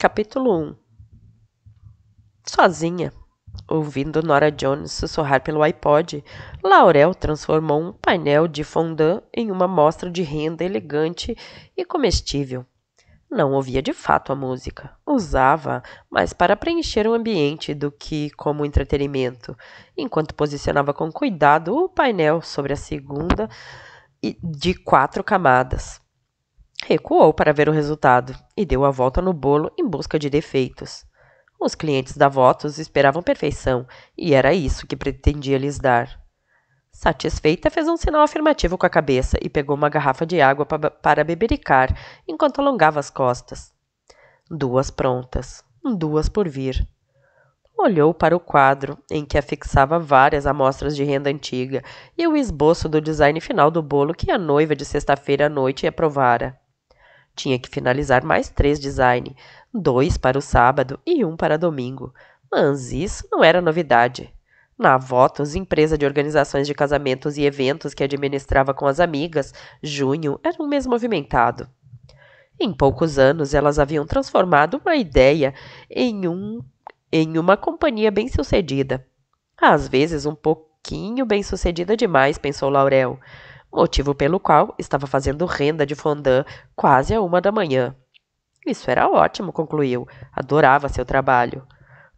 Capítulo 1 Sozinha, ouvindo Nora Jones sussurrar pelo iPod, Laurel transformou um painel de fondant em uma mostra de renda elegante e comestível. Não ouvia de fato a música, usava, mas para preencher o um ambiente do que como entretenimento, enquanto posicionava com cuidado o painel sobre a segunda de quatro camadas. Recuou para ver o resultado e deu a volta no bolo em busca de defeitos. Os clientes da Votos esperavam perfeição e era isso que pretendia lhes dar. Satisfeita, fez um sinal afirmativo com a cabeça e pegou uma garrafa de água para bebericar enquanto alongava as costas. Duas prontas, duas por vir. Olhou para o quadro, em que afixava várias amostras de renda antiga e o esboço do design final do bolo que a noiva de sexta-feira à noite aprovara. Tinha que finalizar mais três design, dois para o sábado e um para domingo. Mas isso não era novidade. Na Votos, empresa de organizações de casamentos e eventos que administrava com as amigas, junho era um mês movimentado. Em poucos anos, elas haviam transformado uma ideia em, um, em uma companhia bem-sucedida. Às vezes, um pouquinho bem-sucedida demais, pensou Laurel motivo pelo qual estava fazendo renda de fondant quase a uma da manhã. Isso era ótimo, concluiu. Adorava seu trabalho.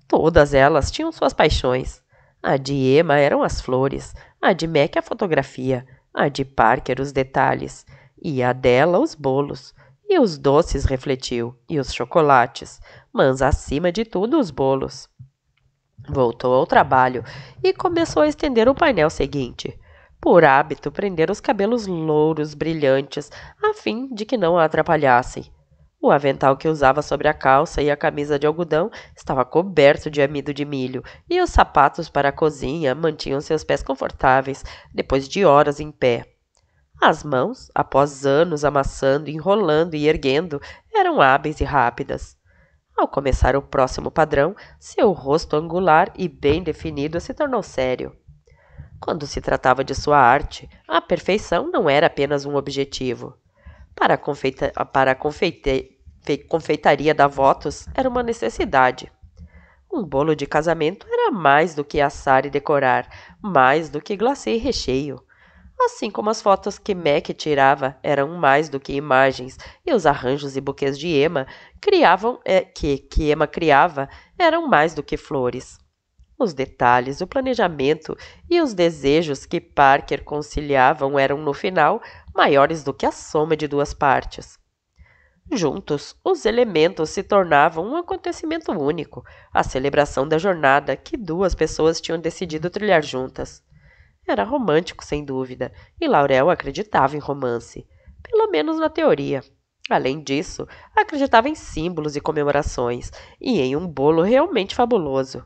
Todas elas tinham suas paixões. A de Emma eram as flores, a de Mac a fotografia, a de Parker os detalhes, e a dela os bolos. E os doces, refletiu, e os chocolates, mas acima de tudo os bolos. Voltou ao trabalho e começou a estender o painel seguinte por hábito, prender os cabelos louros brilhantes, a fim de que não a atrapalhassem. O avental que usava sobre a calça e a camisa de algodão estava coberto de amido de milho, e os sapatos para a cozinha mantinham seus pés confortáveis depois de horas em pé. As mãos, após anos amassando, enrolando e erguendo, eram hábeis e rápidas. Ao começar o próximo padrão, seu rosto angular e bem definido se tornou sério. Quando se tratava de sua arte, a perfeição não era apenas um objetivo. Para a, confeita para a confeite confeitaria da Votos, era uma necessidade. Um bolo de casamento era mais do que assar e decorar, mais do que glacê e recheio. Assim como as fotos que Mac tirava eram mais do que imagens, e os arranjos e buquês de Emma criavam, é, que, que Emma criava eram mais do que flores. Os detalhes, o planejamento e os desejos que Parker conciliavam eram, no final, maiores do que a soma de duas partes. Juntos, os elementos se tornavam um acontecimento único, a celebração da jornada que duas pessoas tinham decidido trilhar juntas. Era romântico, sem dúvida, e Laurel acreditava em romance, pelo menos na teoria. Além disso, acreditava em símbolos e comemorações e em um bolo realmente fabuloso.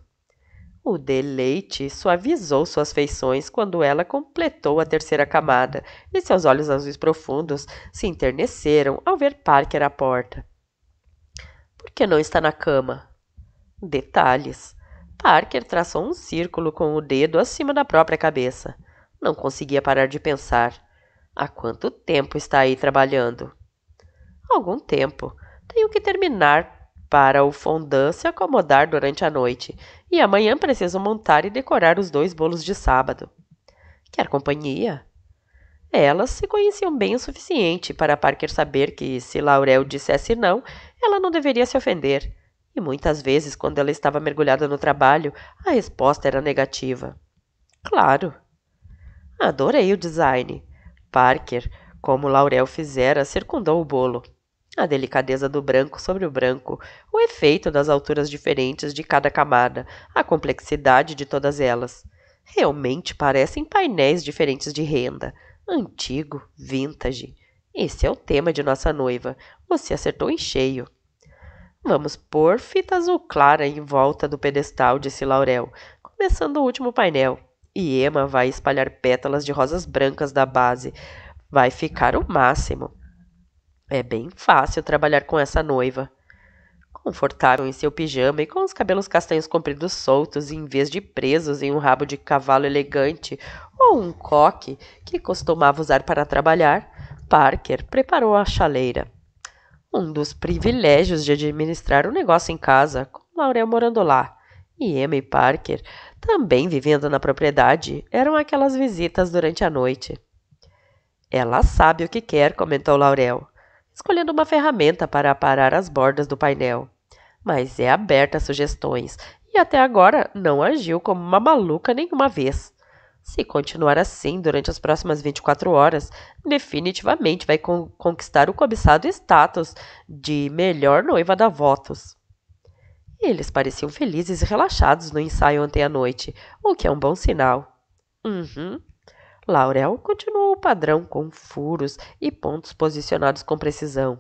O deleite suavizou suas feições quando ela completou a terceira camada, e seus olhos azuis profundos se enterneceram ao ver Parker à porta. Por que não está na cama? Detalhes. Parker traçou um círculo com o dedo acima da própria cabeça. Não conseguia parar de pensar. Há quanto tempo está aí trabalhando? Algum tempo. Tenho que terminar para o fondant se acomodar durante a noite, e amanhã preciso montar e decorar os dois bolos de sábado. Quer companhia? Elas se conheciam bem o suficiente para Parker saber que, se Laurel dissesse não, ela não deveria se ofender. E muitas vezes, quando ela estava mergulhada no trabalho, a resposta era negativa. Claro. Adorei o design. Parker, como Laurel fizera, circundou o bolo a delicadeza do branco sobre o branco, o efeito das alturas diferentes de cada camada, a complexidade de todas elas. Realmente parecem painéis diferentes de renda. Antigo, vintage. Esse é o tema de nossa noiva. Você acertou em cheio. Vamos pôr fita azul clara em volta do pedestal, disse Laurel, começando o último painel. E Emma vai espalhar pétalas de rosas brancas da base. Vai ficar o máximo. É bem fácil trabalhar com essa noiva. Confortável em seu pijama e com os cabelos castanhos compridos soltos em vez de presos em um rabo de cavalo elegante ou um coque que costumava usar para trabalhar, Parker preparou a chaleira. Um dos privilégios de administrar um negócio em casa, com Laurel morando lá, e Emma e Parker também vivendo na propriedade, eram aquelas visitas durante a noite. Ela sabe o que quer, comentou Laurel escolhendo uma ferramenta para aparar as bordas do painel. Mas é aberta a sugestões e até agora não agiu como uma maluca nenhuma vez. Se continuar assim durante as próximas 24 horas, definitivamente vai con conquistar o cobiçado status de melhor noiva da Votos. Eles pareciam felizes e relaxados no ensaio ontem à noite, o que é um bom sinal. Uhum, Laurel continuou o padrão com furos e pontos posicionados com precisão.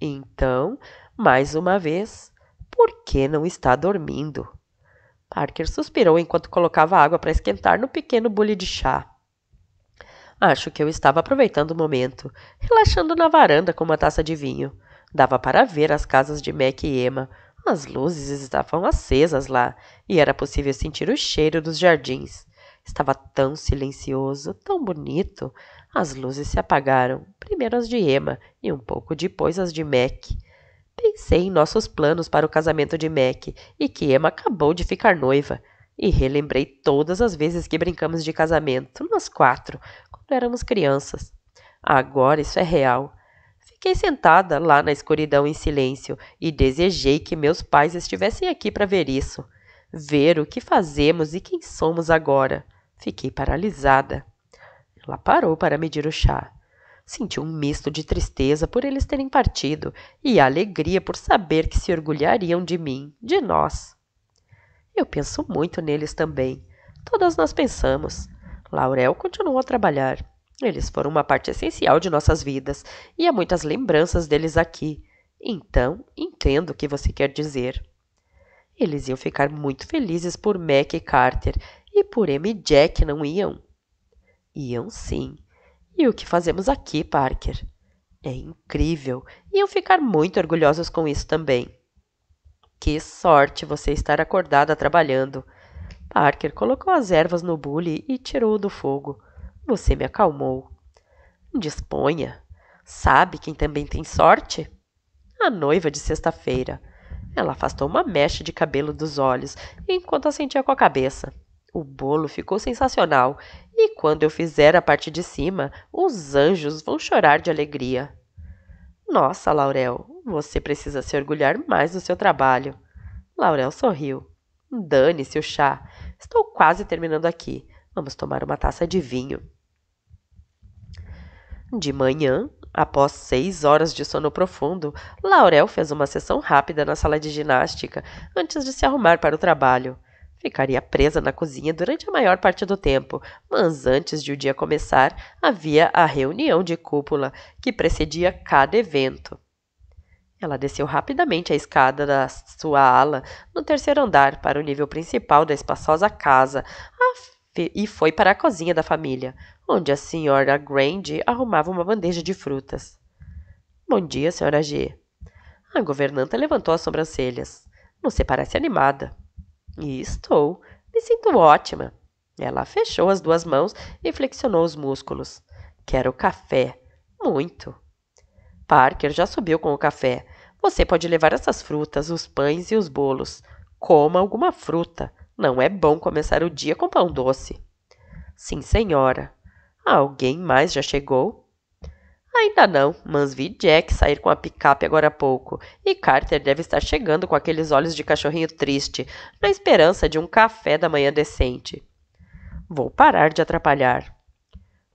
Então, mais uma vez, por que não está dormindo? Parker suspirou enquanto colocava água para esquentar no pequeno bule de chá. Acho que eu estava aproveitando o momento, relaxando na varanda com uma taça de vinho. Dava para ver as casas de Mac e Emma. As luzes estavam acesas lá e era possível sentir o cheiro dos jardins. Estava tão silencioso, tão bonito. As luzes se apagaram, primeiro as de Emma e um pouco depois as de Mac. Pensei em nossos planos para o casamento de Mac e que Emma acabou de ficar noiva. E relembrei todas as vezes que brincamos de casamento, nós quatro, quando éramos crianças. Agora isso é real. Fiquei sentada lá na escuridão em silêncio e desejei que meus pais estivessem aqui para ver isso. Ver o que fazemos e quem somos agora. Fiquei paralisada. Ela parou para medir o chá. Senti um misto de tristeza por eles terem partido e alegria por saber que se orgulhariam de mim, de nós. Eu penso muito neles também. Todas nós pensamos. Laurel continuou a trabalhar. Eles foram uma parte essencial de nossas vidas e há muitas lembranças deles aqui. Então, entendo o que você quer dizer. Eles iam ficar muito felizes por Mac e Carter e por M. e Jack não iam? Iam sim. E o que fazemos aqui, Parker? É incrível. Iam ficar muito orgulhosos com isso também. Que sorte você estar acordada trabalhando. Parker colocou as ervas no bule e tirou-o do fogo. Você me acalmou. Disponha. Sabe quem também tem sorte? A noiva de sexta-feira. Ela afastou uma mecha de cabelo dos olhos enquanto assentia com a cabeça. O bolo ficou sensacional e quando eu fizer a parte de cima, os anjos vão chorar de alegria. Nossa, Laurel, você precisa se orgulhar mais do seu trabalho. Laurel sorriu. Dane-se o chá. Estou quase terminando aqui. Vamos tomar uma taça de vinho. De manhã, após seis horas de sono profundo, Laurel fez uma sessão rápida na sala de ginástica antes de se arrumar para o trabalho. Ficaria presa na cozinha durante a maior parte do tempo, mas antes de o dia começar, havia a reunião de cúpula que precedia cada evento. Ela desceu rapidamente a escada da sua ala no terceiro andar para o nível principal da espaçosa casa e foi para a cozinha da família, onde a senhora Grande arrumava uma bandeja de frutas. Bom dia, senhora G. A governanta levantou as sobrancelhas. Você parece animada. E estou. Me sinto ótima. Ela fechou as duas mãos e flexionou os músculos. Quero café. Muito. Parker já subiu com o café. Você pode levar essas frutas, os pães e os bolos. Coma alguma fruta. Não é bom começar o dia com pão doce. Sim, senhora. Alguém mais já chegou? Ainda não, mas vi Jack sair com a picape agora há pouco, e Carter deve estar chegando com aqueles olhos de cachorrinho triste, na esperança de um café da manhã decente. Vou parar de atrapalhar.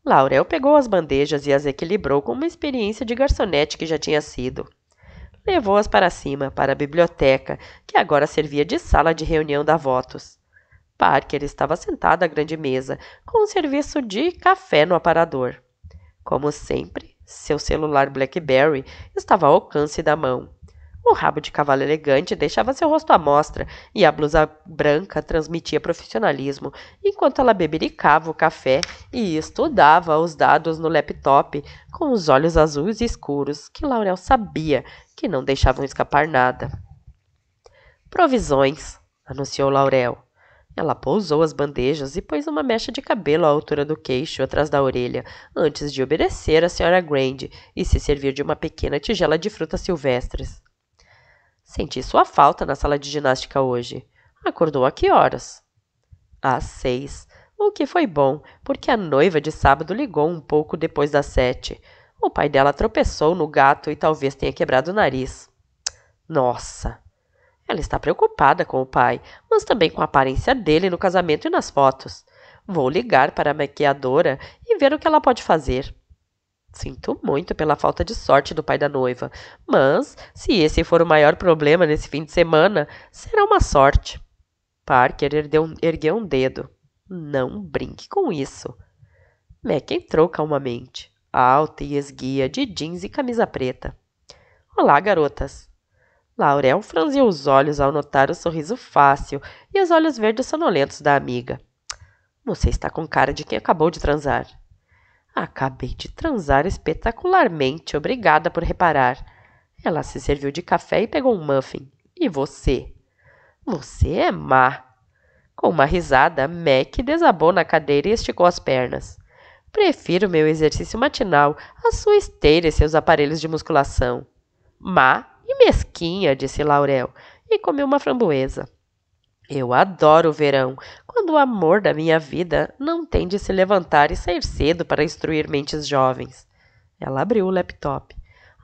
Laurel pegou as bandejas e as equilibrou com uma experiência de garçonete que já tinha sido. Levou-as para cima, para a biblioteca, que agora servia de sala de reunião da Votos. Parker estava sentado à grande mesa, com um serviço de café no aparador. Como sempre, seu celular Blackberry estava ao alcance da mão. O rabo de cavalo elegante deixava seu rosto à mostra e a blusa branca transmitia profissionalismo, enquanto ela bebericava o café e estudava os dados no laptop com os olhos azuis e escuros que Laurel sabia que não deixavam escapar nada. Provisões, anunciou Laurel. Ela pousou as bandejas e pôs uma mecha de cabelo à altura do queixo, atrás da orelha, antes de obedecer à senhora Grande e se servir de uma pequena tigela de frutas silvestres. Senti sua falta na sala de ginástica hoje. Acordou a que horas? Às seis. O que foi bom, porque a noiva de sábado ligou um pouco depois das sete. O pai dela tropeçou no gato e talvez tenha quebrado o nariz. Nossa! Ela está preocupada com o pai, mas também com a aparência dele no casamento e nas fotos. Vou ligar para a maquiadora e ver o que ela pode fazer. Sinto muito pela falta de sorte do pai da noiva, mas se esse for o maior problema nesse fim de semana, será uma sorte. Parker ergueu, ergueu um dedo. Não brinque com isso. Mac entrou calmamente, alta e esguia, de jeans e camisa preta. Olá, garotas. Laurel franziu os olhos ao notar o sorriso fácil e os olhos verdes sonolentos da amiga. Você está com cara de quem acabou de transar. Acabei de transar espetacularmente, obrigada por reparar. Ela se serviu de café e pegou um muffin. E você? Você é má. Com uma risada, Mac desabou na cadeira e esticou as pernas. Prefiro meu exercício matinal, a sua esteira e seus aparelhos de musculação. Má e mesquinha, disse Laurel, e comeu uma framboesa. Eu adoro o verão, quando o amor da minha vida não tem de se levantar e sair cedo para instruir mentes jovens. Ela abriu o laptop.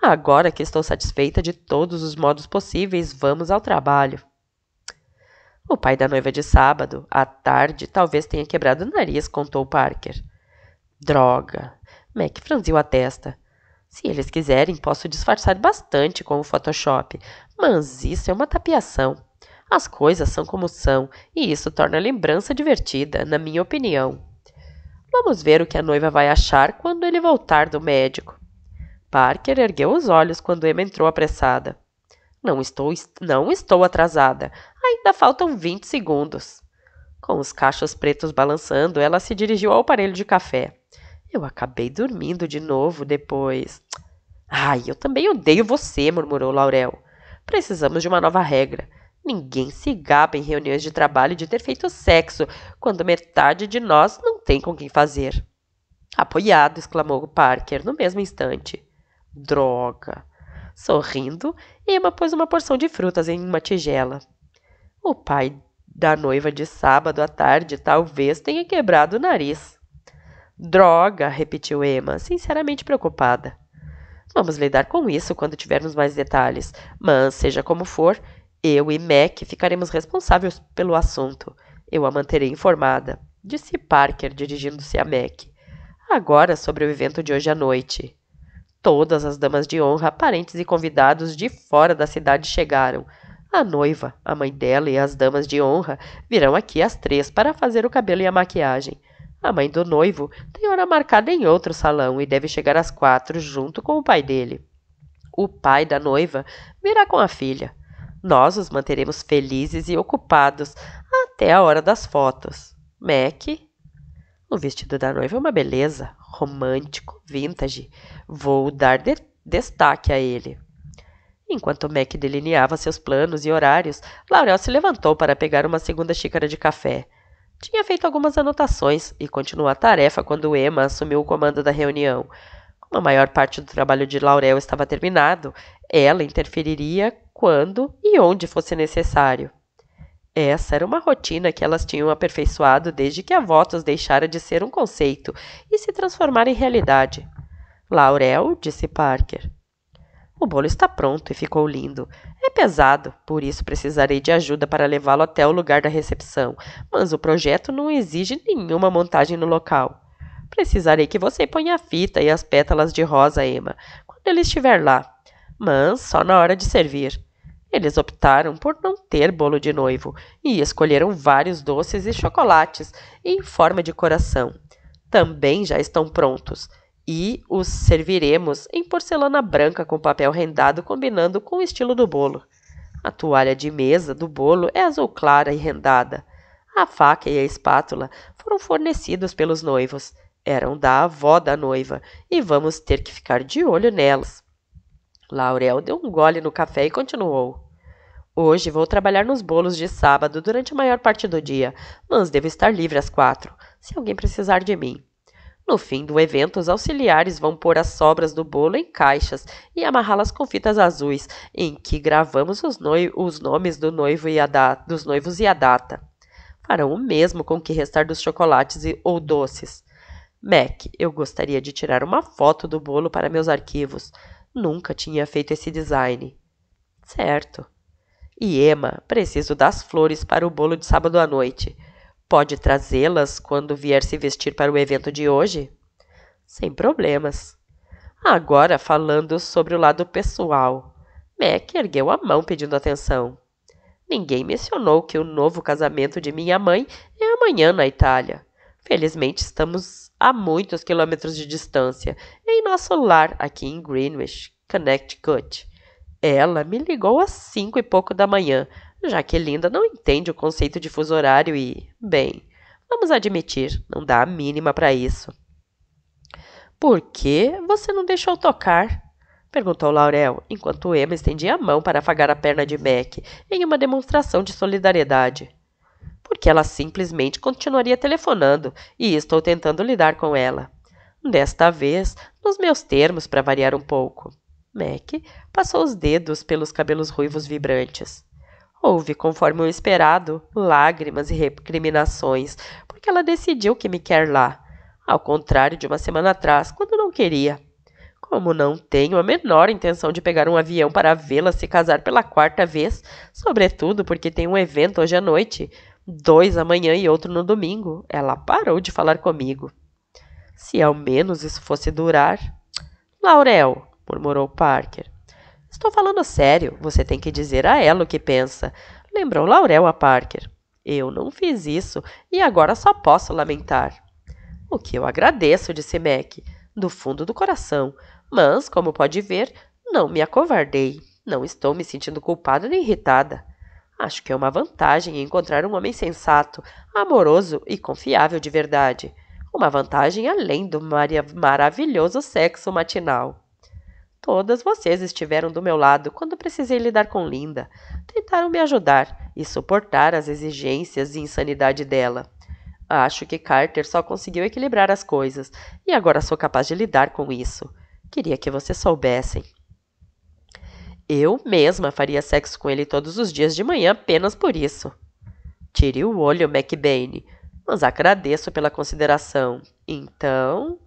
Agora que estou satisfeita de todos os modos possíveis, vamos ao trabalho. O pai da noiva de sábado, à tarde, talvez tenha quebrado o nariz, contou Parker. Droga! Mac franziu a testa. Se eles quiserem, posso disfarçar bastante com o Photoshop, mas isso é uma tapiação. As coisas são como são, e isso torna a lembrança divertida, na minha opinião. Vamos ver o que a noiva vai achar quando ele voltar do médico. Parker ergueu os olhos quando Emma entrou apressada. Não estou, não estou atrasada. Ainda faltam 20 segundos. Com os cachos pretos balançando, ela se dirigiu ao aparelho de café. Eu acabei dormindo de novo depois. Ai, eu também odeio você, murmurou Laurel. Precisamos de uma nova regra. Ninguém se gaba em reuniões de trabalho de ter feito sexo, quando metade de nós não tem com quem fazer. Apoiado, exclamou Parker no mesmo instante. Droga! Sorrindo, Emma pôs uma porção de frutas em uma tigela. O pai da noiva de sábado à tarde talvez tenha quebrado o nariz. Droga, repetiu Emma, sinceramente preocupada. Vamos lidar com isso quando tivermos mais detalhes, mas, seja como for, eu e Mac ficaremos responsáveis pelo assunto. Eu a manterei informada, disse Parker, dirigindo-se a Mac. Agora sobre o evento de hoje à noite. Todas as damas de honra, parentes e convidados de fora da cidade chegaram. A noiva, a mãe dela e as damas de honra virão aqui às três para fazer o cabelo e a maquiagem. A mãe do noivo tem hora marcada em outro salão e deve chegar às quatro junto com o pai dele. O pai da noiva virá com a filha. Nós os manteremos felizes e ocupados até a hora das fotos. Mac. O vestido da noiva é uma beleza, romântico, vintage. Vou dar de destaque a ele. Enquanto Mac delineava seus planos e horários, Laurel se levantou para pegar uma segunda xícara de café. Tinha feito algumas anotações e continuou a tarefa quando Emma assumiu o comando da reunião. Como a maior parte do trabalho de Laurel estava terminado, ela interferiria quando e onde fosse necessário. Essa era uma rotina que elas tinham aperfeiçoado desde que a Votos deixara de ser um conceito e se transformara em realidade. Laurel, disse Parker, o bolo está pronto e ficou lindo. É pesado, por isso precisarei de ajuda para levá-lo até o lugar da recepção, mas o projeto não exige nenhuma montagem no local. Precisarei que você ponha a fita e as pétalas de rosa, Emma, quando ele estiver lá, mas só na hora de servir. Eles optaram por não ter bolo de noivo e escolheram vários doces e chocolates em forma de coração. Também já estão prontos e os serviremos em porcelana branca com papel rendado combinando com o estilo do bolo. A toalha de mesa do bolo é azul clara e rendada. A faca e a espátula foram fornecidos pelos noivos. Eram da avó da noiva e vamos ter que ficar de olho nelas. Laurel deu um gole no café e continuou. Hoje vou trabalhar nos bolos de sábado durante a maior parte do dia, mas devo estar livre às quatro, se alguém precisar de mim. No fim do evento, os auxiliares vão pôr as sobras do bolo em caixas e amarrá-las com fitas azuis, em que gravamos os, os nomes do noivo dos noivos e a data. Farão o mesmo com o que restar dos chocolates e, ou doces. Mac, eu gostaria de tirar uma foto do bolo para meus arquivos. Nunca tinha feito esse design. Certo. E Emma, preciso das flores para o bolo de sábado à noite. Pode trazê-las quando vier se vestir para o evento de hoje? Sem problemas. Agora, falando sobre o lado pessoal, Mac ergueu a mão pedindo atenção. Ninguém mencionou que o novo casamento de minha mãe é amanhã na Itália. Felizmente, estamos a muitos quilômetros de distância, em nosso lar aqui em Greenwich, Connecticut. Ela me ligou às cinco e pouco da manhã, já que Linda não entende o conceito de fuso horário e, bem, vamos admitir, não dá a mínima para isso. Por que você não deixou tocar? perguntou Laurel, enquanto Emma estendia a mão para afagar a perna de Mac em uma demonstração de solidariedade. Porque ela simplesmente continuaria telefonando e estou tentando lidar com ela. Desta vez, nos meus termos para variar um pouco. Mac passou os dedos pelos cabelos ruivos vibrantes. Houve, conforme o esperado, lágrimas e recriminações, porque ela decidiu que me quer lá, ao contrário de uma semana atrás, quando não queria. Como não tenho a menor intenção de pegar um avião para vê-la se casar pela quarta vez, sobretudo porque tem um evento hoje à noite, dois amanhã e outro no domingo, ela parou de falar comigo. Se ao menos isso fosse durar. Laurel, murmurou Parker, Estou falando sério, você tem que dizer a ela o que pensa, lembrou Laurel a Parker. Eu não fiz isso e agora só posso lamentar. O que eu agradeço, disse Mac, do fundo do coração, mas, como pode ver, não me acovardei. Não estou me sentindo culpada nem irritada. Acho que é uma vantagem encontrar um homem sensato, amoroso e confiável de verdade. Uma vantagem além do maravilhoso sexo matinal. Todas vocês estiveram do meu lado quando precisei lidar com Linda. Tentaram me ajudar e suportar as exigências e insanidade dela. Acho que Carter só conseguiu equilibrar as coisas e agora sou capaz de lidar com isso. Queria que vocês soubessem. Eu mesma faria sexo com ele todos os dias de manhã apenas por isso. Tire o olho, McBain, mas agradeço pela consideração. Então.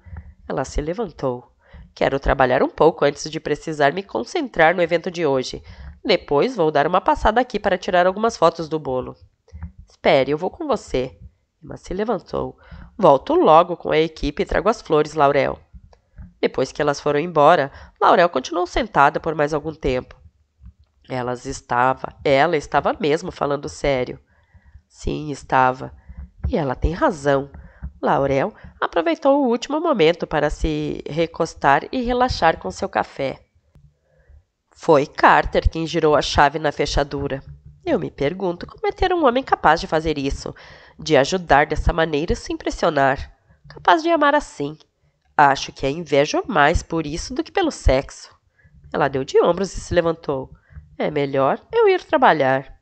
Ela se levantou. Quero trabalhar um pouco antes de precisar me concentrar no evento de hoje. Depois vou dar uma passada aqui para tirar algumas fotos do bolo. Espere, eu vou com você. Emma se levantou. Volto logo com a equipe e trago as flores, Laurel. Depois que elas foram embora, Laurel continuou sentada por mais algum tempo. Elas estava, ela estava mesmo falando sério. Sim, estava. E ela tem razão. Laurel aproveitou o último momento para se recostar e relaxar com seu café. Foi Carter quem girou a chave na fechadura. Eu me pergunto como é ter um homem capaz de fazer isso, de ajudar dessa maneira e se impressionar, capaz de amar assim. Acho que a invejo mais por isso do que pelo sexo. Ela deu de ombros e se levantou. É melhor eu ir trabalhar.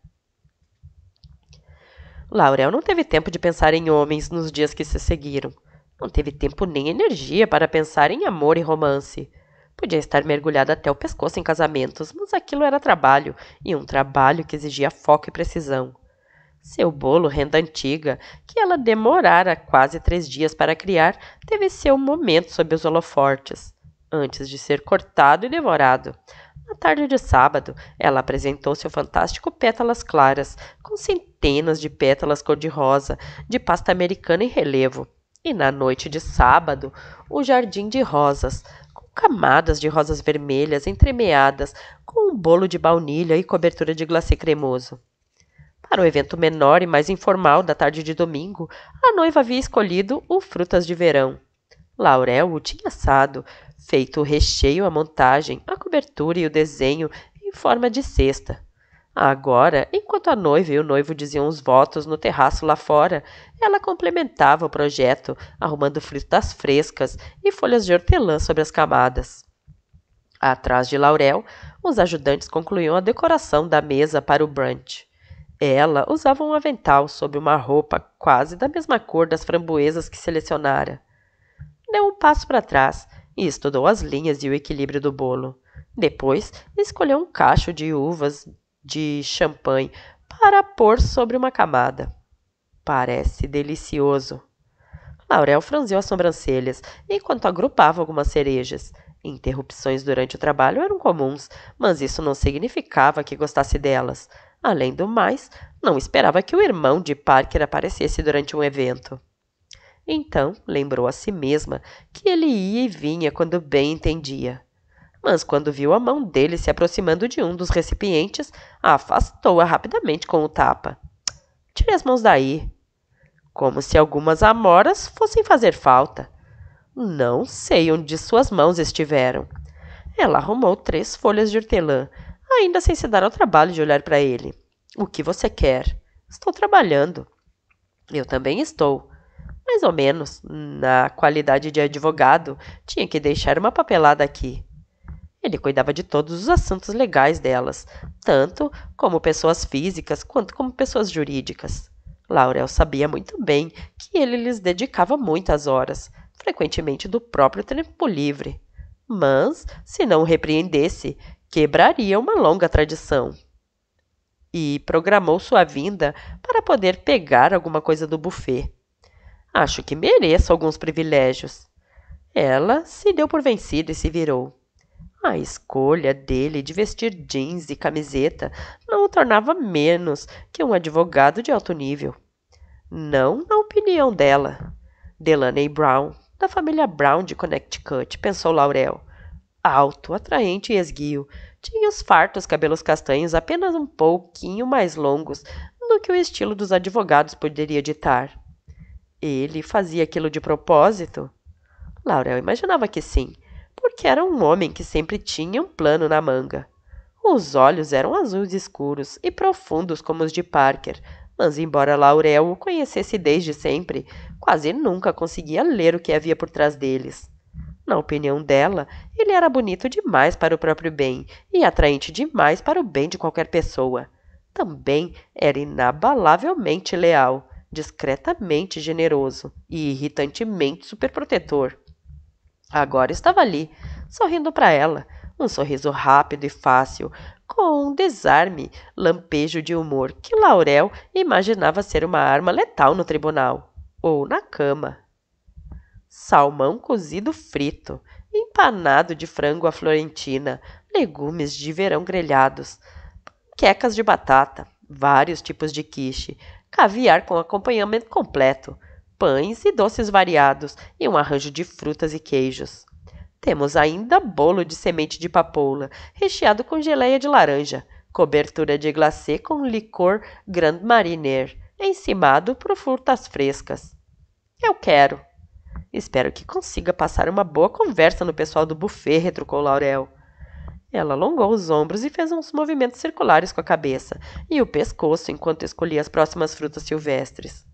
Laurel não teve tempo de pensar em homens nos dias que se seguiram. Não teve tempo nem energia para pensar em amor e romance. Podia estar mergulhada até o pescoço em casamentos, mas aquilo era trabalho, e um trabalho que exigia foco e precisão. Seu bolo renda antiga, que ela demorara quase três dias para criar, teve seu momento sob os holofortes, antes de ser cortado e devorado. Na tarde de sábado, ela apresentou seu fantástico pétalas claras, com centenas de pétalas cor-de-rosa, de pasta americana em relevo. E na noite de sábado, o jardim de rosas, com camadas de rosas vermelhas entremeadas, com um bolo de baunilha e cobertura de glacê cremoso. Para o evento menor e mais informal da tarde de domingo, a noiva havia escolhido o Frutas de Verão. Laurel o tinha assado, feito o recheio, a montagem, a cobertura e o desenho em forma de cesta. Agora, enquanto a noiva e o noivo diziam os votos no terraço lá fora, ela complementava o projeto, arrumando frutas frescas e folhas de hortelã sobre as camadas. Atrás de Laurel, os ajudantes concluíam a decoração da mesa para o brunch. Ela usava um avental sob uma roupa quase da mesma cor das framboesas que selecionara. Deu um passo para trás e estudou as linhas e o equilíbrio do bolo. Depois, escolheu um cacho de uvas de champanhe para pôr sobre uma camada. Parece delicioso. Laurel franziu as sobrancelhas enquanto agrupava algumas cerejas. Interrupções durante o trabalho eram comuns, mas isso não significava que gostasse delas. Além do mais, não esperava que o irmão de Parker aparecesse durante um evento. Então lembrou a si mesma que ele ia e vinha quando bem entendia. Mas quando viu a mão dele se aproximando de um dos recipientes, afastou-a rapidamente com o tapa. Tire as mãos daí. Como se algumas amoras fossem fazer falta. Não sei onde suas mãos estiveram. Ela arrumou três folhas de hortelã, ainda sem se dar ao trabalho de olhar para ele. O que você quer? Estou trabalhando. Eu também estou mais ou menos, na qualidade de advogado, tinha que deixar uma papelada aqui. Ele cuidava de todos os assuntos legais delas, tanto como pessoas físicas quanto como pessoas jurídicas. Laurel sabia muito bem que ele lhes dedicava muitas horas, frequentemente do próprio tempo livre. Mas, se não o repreendesse, quebraria uma longa tradição. E programou sua vinda para poder pegar alguma coisa do buffet. Acho que mereço alguns privilégios. Ela se deu por vencida e se virou. A escolha dele de vestir jeans e camiseta não o tornava menos que um advogado de alto nível. Não na opinião dela. Delaney Brown, da família Brown de Connecticut, pensou Laurel. Alto, atraente e esguio, tinha os fartos cabelos castanhos apenas um pouquinho mais longos do que o estilo dos advogados poderia ditar. Ele fazia aquilo de propósito? Laurel imaginava que sim, porque era um homem que sempre tinha um plano na manga. Os olhos eram azuis escuros e profundos como os de Parker, mas embora Laurel o conhecesse desde sempre, quase nunca conseguia ler o que havia por trás deles. Na opinião dela, ele era bonito demais para o próprio bem e atraente demais para o bem de qualquer pessoa. Também era inabalavelmente leal discretamente generoso e irritantemente superprotetor. Agora estava ali, sorrindo para ela, um sorriso rápido e fácil, com um desarme, lampejo de humor que Laurel imaginava ser uma arma letal no tribunal ou na cama. Salmão cozido frito, empanado de frango à florentina, legumes de verão grelhados, quecas de batata, vários tipos de quiche, caviar com acompanhamento completo, pães e doces variados e um arranjo de frutas e queijos. Temos ainda bolo de semente de papoula, recheado com geleia de laranja, cobertura de glacê com licor Grand Mariner, encimado por frutas frescas. Eu quero. Espero que consiga passar uma boa conversa no pessoal do buffet, retrucou Laurel. Ela alongou os ombros e fez uns movimentos circulares com a cabeça e o pescoço enquanto escolhia as próximas frutas silvestres.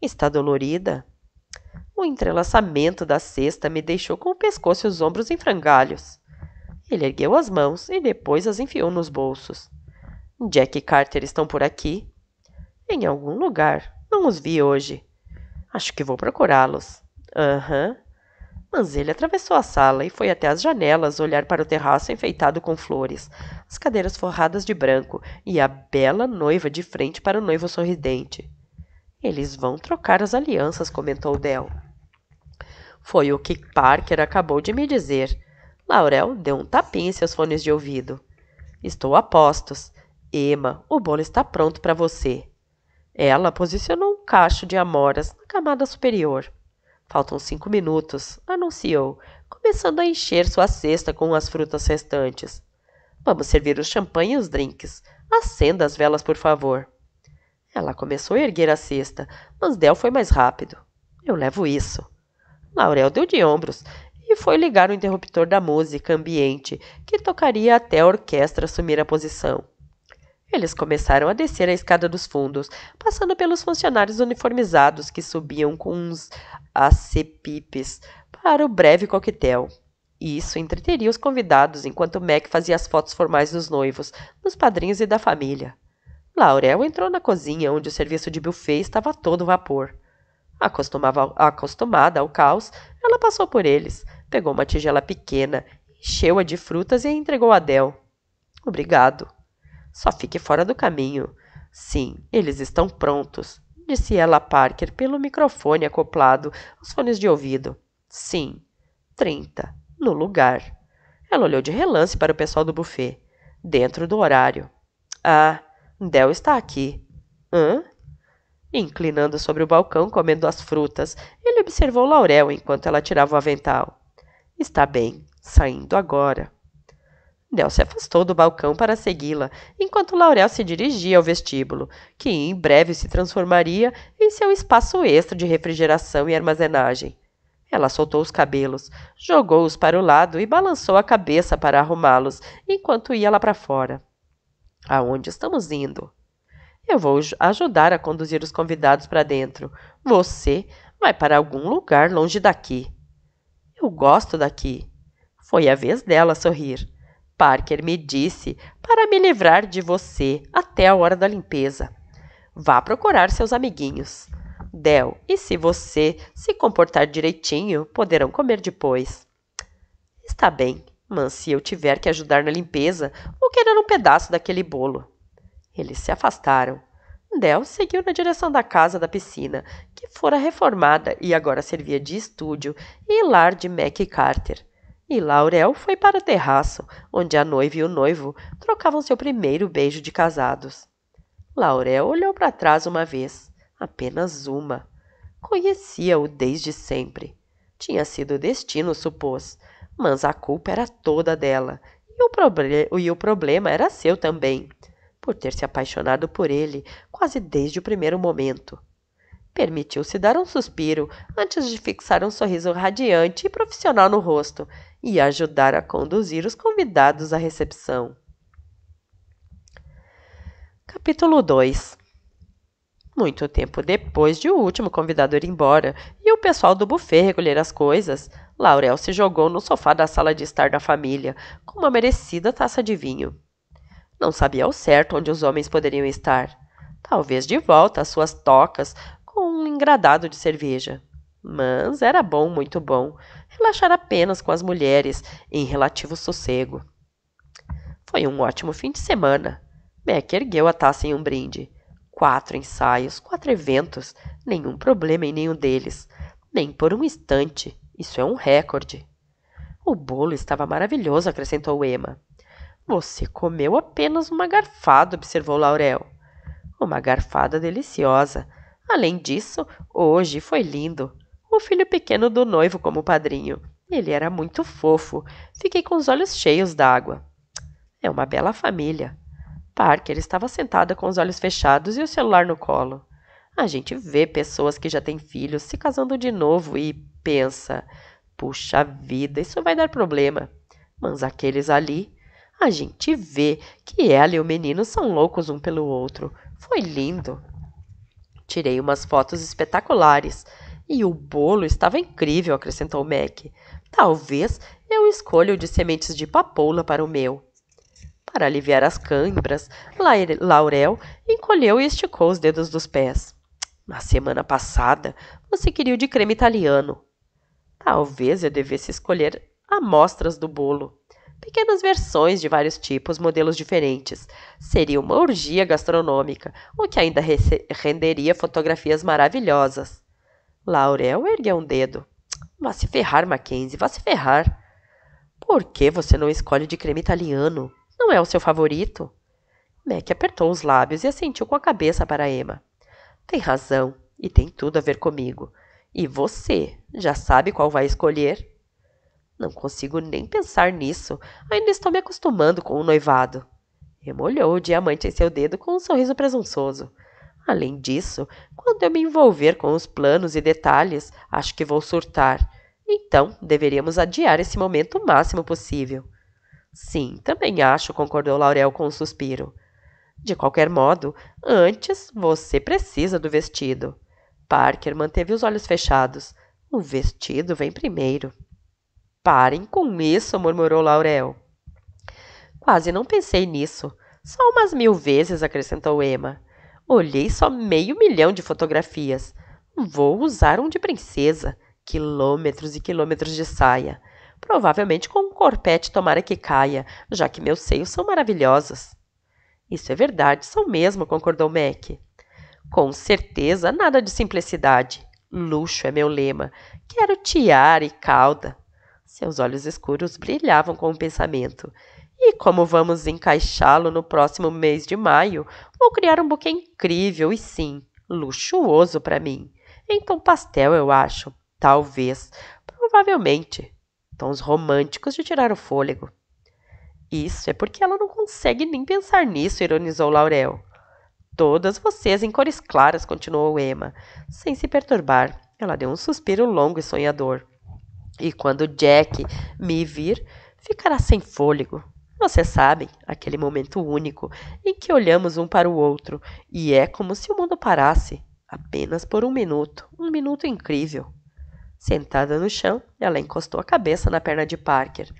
Está dolorida? O entrelaçamento da cesta me deixou com o pescoço e os ombros em frangalhos. Ele ergueu as mãos e depois as enfiou nos bolsos. Jack e Carter estão por aqui? Em algum lugar. Não os vi hoje. Acho que vou procurá-los. Aham, uhum, mas ele atravessou a sala e foi até as janelas olhar para o terraço enfeitado com flores, as cadeiras forradas de branco e a bela noiva de frente para o noivo sorridente. Eles vão trocar as alianças, comentou Del. Foi o que Parker acabou de me dizer. Laurel deu um tapinha em seus fones de ouvido. Estou a postos. Emma, o bolo está pronto para você. Ela posicionou um cacho de amoras na camada superior. Faltam cinco minutos, anunciou, começando a encher sua cesta com as frutas restantes. Vamos servir o champanhe e os drinks. Acenda as velas, por favor. Ela começou a erguer a cesta, mas Del foi mais rápido. Eu levo isso. Laurel deu de ombros e foi ligar o interruptor da música ambiente, que tocaria até a orquestra assumir a posição. Eles começaram a descer a escada dos fundos, passando pelos funcionários uniformizados que subiam com uns acepipes para o breve coquetel. Isso entreteria os convidados enquanto Mac fazia as fotos formais dos noivos, dos padrinhos e da família. Laurel entrou na cozinha, onde o serviço de buffet estava a todo vapor. acostumada ao caos, ela passou por eles, pegou uma tigela pequena, encheu-a de frutas e entregou a Del. Obrigado, só fique fora do caminho. Sim, eles estão prontos, disse ela a Parker pelo microfone acoplado aos fones de ouvido. Sim, trinta, no lugar. Ela olhou de relance para o pessoal do buffet. Dentro do horário. Ah, Del está aqui. Hã? Inclinando sobre o balcão, comendo as frutas, ele observou Laurel enquanto ela tirava o avental. Está bem, saindo agora. Nel se afastou do balcão para segui-la, enquanto Laurel se dirigia ao vestíbulo, que em breve se transformaria em seu espaço extra de refrigeração e armazenagem. Ela soltou os cabelos, jogou-os para o lado e balançou a cabeça para arrumá-los, enquanto ia lá para fora. Aonde estamos indo? Eu vou ajudar a conduzir os convidados para dentro. Você vai para algum lugar longe daqui. Eu gosto daqui. Foi a vez dela sorrir. Parker me disse para me livrar de você até a hora da limpeza. Vá procurar seus amiguinhos. Del, e se você se comportar direitinho, poderão comer depois. Está bem, mas se eu tiver que ajudar na limpeza, vou querer um pedaço daquele bolo. Eles se afastaram. Del seguiu na direção da casa da piscina, que fora reformada e agora servia de estúdio e lar de Mac Carter e Laurel foi para o terraço, onde a noiva e o noivo trocavam seu primeiro beijo de casados. Laurel olhou para trás uma vez, apenas uma. Conhecia-o desde sempre. Tinha sido destino, supôs, mas a culpa era toda dela e o, proble e o problema era seu também, por ter se apaixonado por ele quase desde o primeiro momento. Permitiu-se dar um suspiro antes de fixar um sorriso radiante e profissional no rosto e ajudar a conduzir os convidados à recepção. Capítulo 2 Muito tempo depois de o último convidado ir embora e o pessoal do buffet recolher as coisas, Laurel se jogou no sofá da sala de estar da família com uma merecida taça de vinho. Não sabia ao certo onde os homens poderiam estar. Talvez de volta às suas tocas, engradado de cerveja. Mas era bom, muito bom, relaxar apenas com as mulheres, em relativo sossego. Foi um ótimo fim de semana. Mac ergueu a taça em um brinde. Quatro ensaios, quatro eventos, nenhum problema em nenhum deles. Nem por um instante. Isso é um recorde. O bolo estava maravilhoso, acrescentou Emma. Você comeu apenas uma garfada, observou Laurel. Uma garfada deliciosa, Além disso, hoje foi lindo. O filho pequeno do noivo como padrinho. Ele era muito fofo. Fiquei com os olhos cheios d'água. É uma bela família. Parker estava sentada com os olhos fechados e o celular no colo. A gente vê pessoas que já têm filhos se casando de novo e pensa: puxa vida, isso vai dar problema. Mas aqueles ali, a gente vê que ela e o menino são loucos um pelo outro. Foi lindo. Tirei umas fotos espetaculares. E o bolo estava incrível, acrescentou Mac. Talvez eu escolha o de sementes de papoula para o meu. Para aliviar as cãibras, Laurel encolheu e esticou os dedos dos pés. Na semana passada, você queria o de creme italiano. Talvez eu devesse escolher amostras do bolo pequenas versões de vários tipos, modelos diferentes. Seria uma orgia gastronômica, o que ainda renderia fotografias maravilhosas. Laurel ergueu um dedo. Vá se ferrar, Mackenzie, vá se ferrar. Por que você não escolhe de creme italiano? Não é o seu favorito? Mac apertou os lábios e assentiu com a cabeça para Emma. Tem razão, e tem tudo a ver comigo. E você já sabe qual vai escolher? Não consigo nem pensar nisso. Ainda estou me acostumando com o noivado. Remolhou o diamante em seu dedo com um sorriso presunçoso. Além disso, quando eu me envolver com os planos e detalhes, acho que vou surtar. Então, deveríamos adiar esse momento o máximo possível. Sim, também acho, concordou Laurel com um suspiro. De qualquer modo, antes você precisa do vestido. Parker manteve os olhos fechados. O vestido vem primeiro. Parem com isso, murmurou Laurel. Quase não pensei nisso. Só umas mil vezes, acrescentou Emma. Olhei só meio milhão de fotografias. Vou usar um de princesa. Quilômetros e quilômetros de saia. Provavelmente com um corpete tomara que caia, já que meus seios são maravilhosos. Isso é verdade, são mesmo, concordou Mac. Com certeza, nada de simplicidade. Luxo é meu lema. Quero tiara e cauda. Seus olhos escuros brilhavam com o pensamento. E como vamos encaixá-lo no próximo mês de maio, vou criar um buquê incrível e sim, luxuoso para mim. Em então, tom pastel, eu acho. Talvez. Provavelmente. Tons românticos de tirar o fôlego. Isso é porque ela não consegue nem pensar nisso, ironizou Laurel. Todas vocês em cores claras, continuou Emma. Sem se perturbar, ela deu um suspiro longo e sonhador. E quando Jack me vir, ficará sem fôlego. Vocês sabem, aquele momento único em que olhamos um para o outro e é como se o mundo parasse, apenas por um minuto, um minuto incrível. Sentada no chão, ela encostou a cabeça na perna de Parker.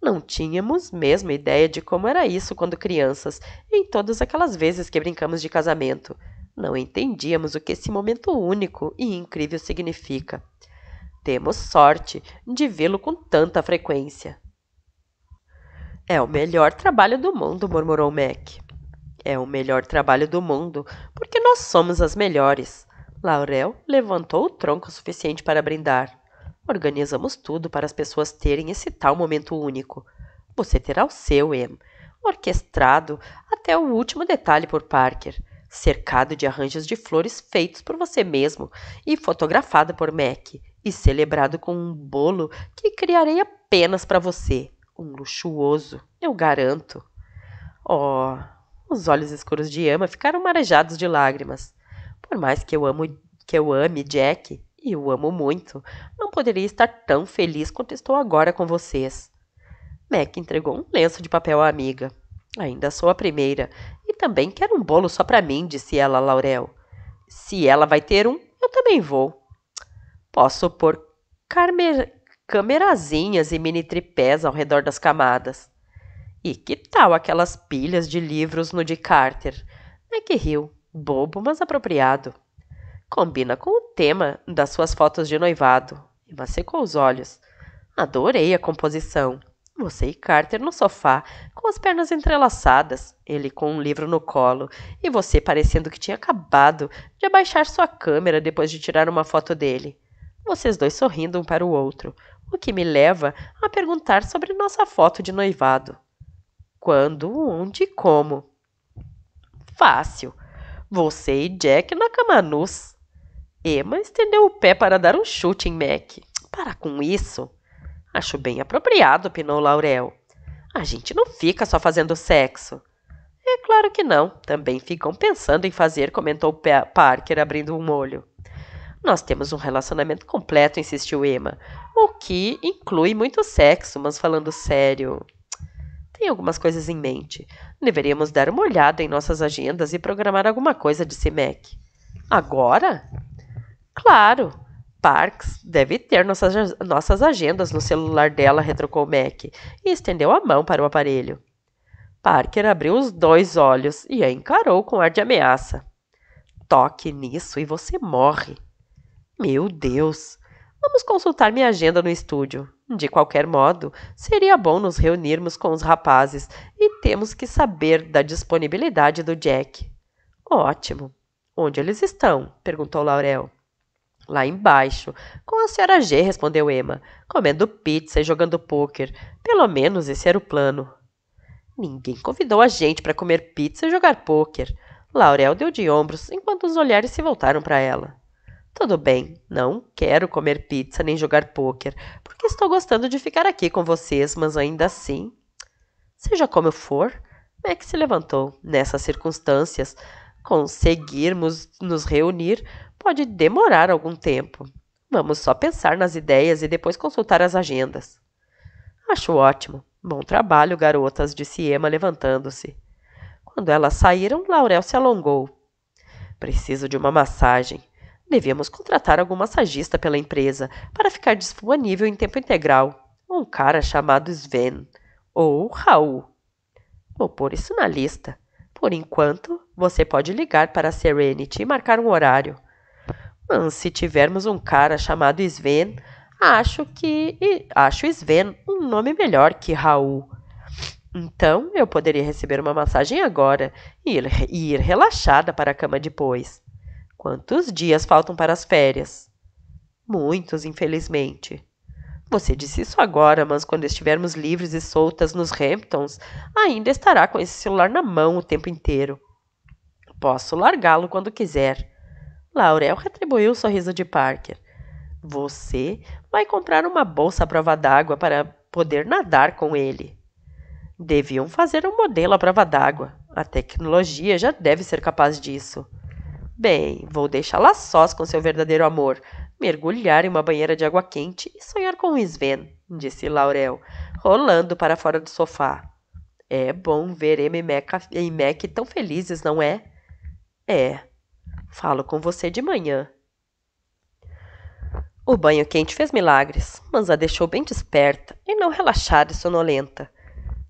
Não tínhamos mesmo ideia de como era isso quando crianças, em todas aquelas vezes que brincamos de casamento. Não entendíamos o que esse momento único e incrível significa. Temos sorte de vê-lo com tanta frequência. É o melhor trabalho do mundo, murmurou Mac. É o melhor trabalho do mundo, porque nós somos as melhores. Laurel levantou o tronco suficiente para brindar. Organizamos tudo para as pessoas terem esse tal momento único. Você terá o seu, Em, orquestrado até o último detalhe por Parker, cercado de arranjos de flores feitos por você mesmo e fotografado por Mac, e celebrado com um bolo que criarei apenas para você. Um luxuoso, eu garanto. Oh, os olhos escuros de ama ficaram marejados de lágrimas. Por mais que eu amo que eu ame Jack e o amo muito, não poderia estar tão feliz quanto estou agora com vocês. Mac entregou um lenço de papel à amiga. Ainda sou a primeira e também quero um bolo só para mim, disse ela a Laurel. Se ela vai ter um, eu também vou. Posso pôr camerazinhas e mini tripés ao redor das camadas. E que tal aquelas pilhas de livros no de Carter? É que riu, bobo, mas apropriado. Combina com o tema das suas fotos de noivado. E macecou os olhos. Adorei a composição. Você e Carter no sofá, com as pernas entrelaçadas, ele com um livro no colo, e você parecendo que tinha acabado de abaixar sua câmera depois de tirar uma foto dele. Vocês dois sorrindo um para o outro, o que me leva a perguntar sobre nossa foto de noivado. Quando, onde e como? Fácil. Você e Jack na cama nus. Emma estendeu o pé para dar um chute em Mac. Para com isso. Acho bem apropriado, opinou Laurel. A gente não fica só fazendo sexo. É claro que não. Também ficam pensando em fazer, comentou Parker, abrindo um olho. Nós temos um relacionamento completo, insistiu Emma. O que inclui muito sexo, mas falando sério. Tem algumas coisas em mente. Deveríamos dar uma olhada em nossas agendas e programar alguma coisa, disse Mac. Agora? Claro. Parks deve ter nossas, nossas agendas no celular dela, retrucou Mac, e estendeu a mão para o aparelho. Parker abriu os dois olhos e a encarou com ar de ameaça. Toque nisso e você morre. Meu Deus! Vamos consultar minha agenda no estúdio. De qualquer modo, seria bom nos reunirmos com os rapazes e temos que saber da disponibilidade do Jack. Ótimo. Onde eles estão? perguntou Laurel. Lá embaixo, com a senhora G, respondeu Emma, comendo pizza e jogando pôquer. Pelo menos esse era o plano. Ninguém convidou a gente para comer pizza e jogar pôquer. Laurel deu de ombros enquanto os olhares se voltaram para ela. Tudo bem, não quero comer pizza nem jogar pôquer, porque estou gostando de ficar aqui com vocês, mas ainda assim. Seja como for, Max é se levantou. Nessas circunstâncias, conseguirmos nos reunir pode demorar algum tempo. Vamos só pensar nas ideias e depois consultar as agendas. Acho ótimo. Bom trabalho, garotas, disse Emma, levantando-se. Quando elas saíram, Laurel se alongou. Preciso de uma massagem. Devíamos contratar algum massagista pela empresa para ficar disponível em tempo integral. Um cara chamado Sven ou Raul. Vou pôr isso na lista. Por enquanto, você pode ligar para a Serenity e marcar um horário. Mas se tivermos um cara chamado Sven, acho que e, acho Sven um nome melhor que Raul. Então, eu poderia receber uma massagem agora e ir, e ir relaxada para a cama depois. Quantos dias faltam para as férias? Muitos, infelizmente. Você disse isso agora, mas quando estivermos livres e soltas nos Hamptons, ainda estará com esse celular na mão o tempo inteiro. Posso largá-lo quando quiser. Laurel retribuiu o sorriso de Parker. Você vai comprar uma bolsa à prova d'água para poder nadar com ele. Deviam fazer um modelo à prova d'água. A tecnologia já deve ser capaz disso. Bem, vou deixá-la sós com seu verdadeiro amor, mergulhar em uma banheira de água quente e sonhar com Sven, disse Laurel, rolando para fora do sofá. É bom ver Emma e Mac tão felizes, não é? É. Falo com você de manhã. O banho quente fez milagres, mas a deixou bem desperta e não relaxada e sonolenta.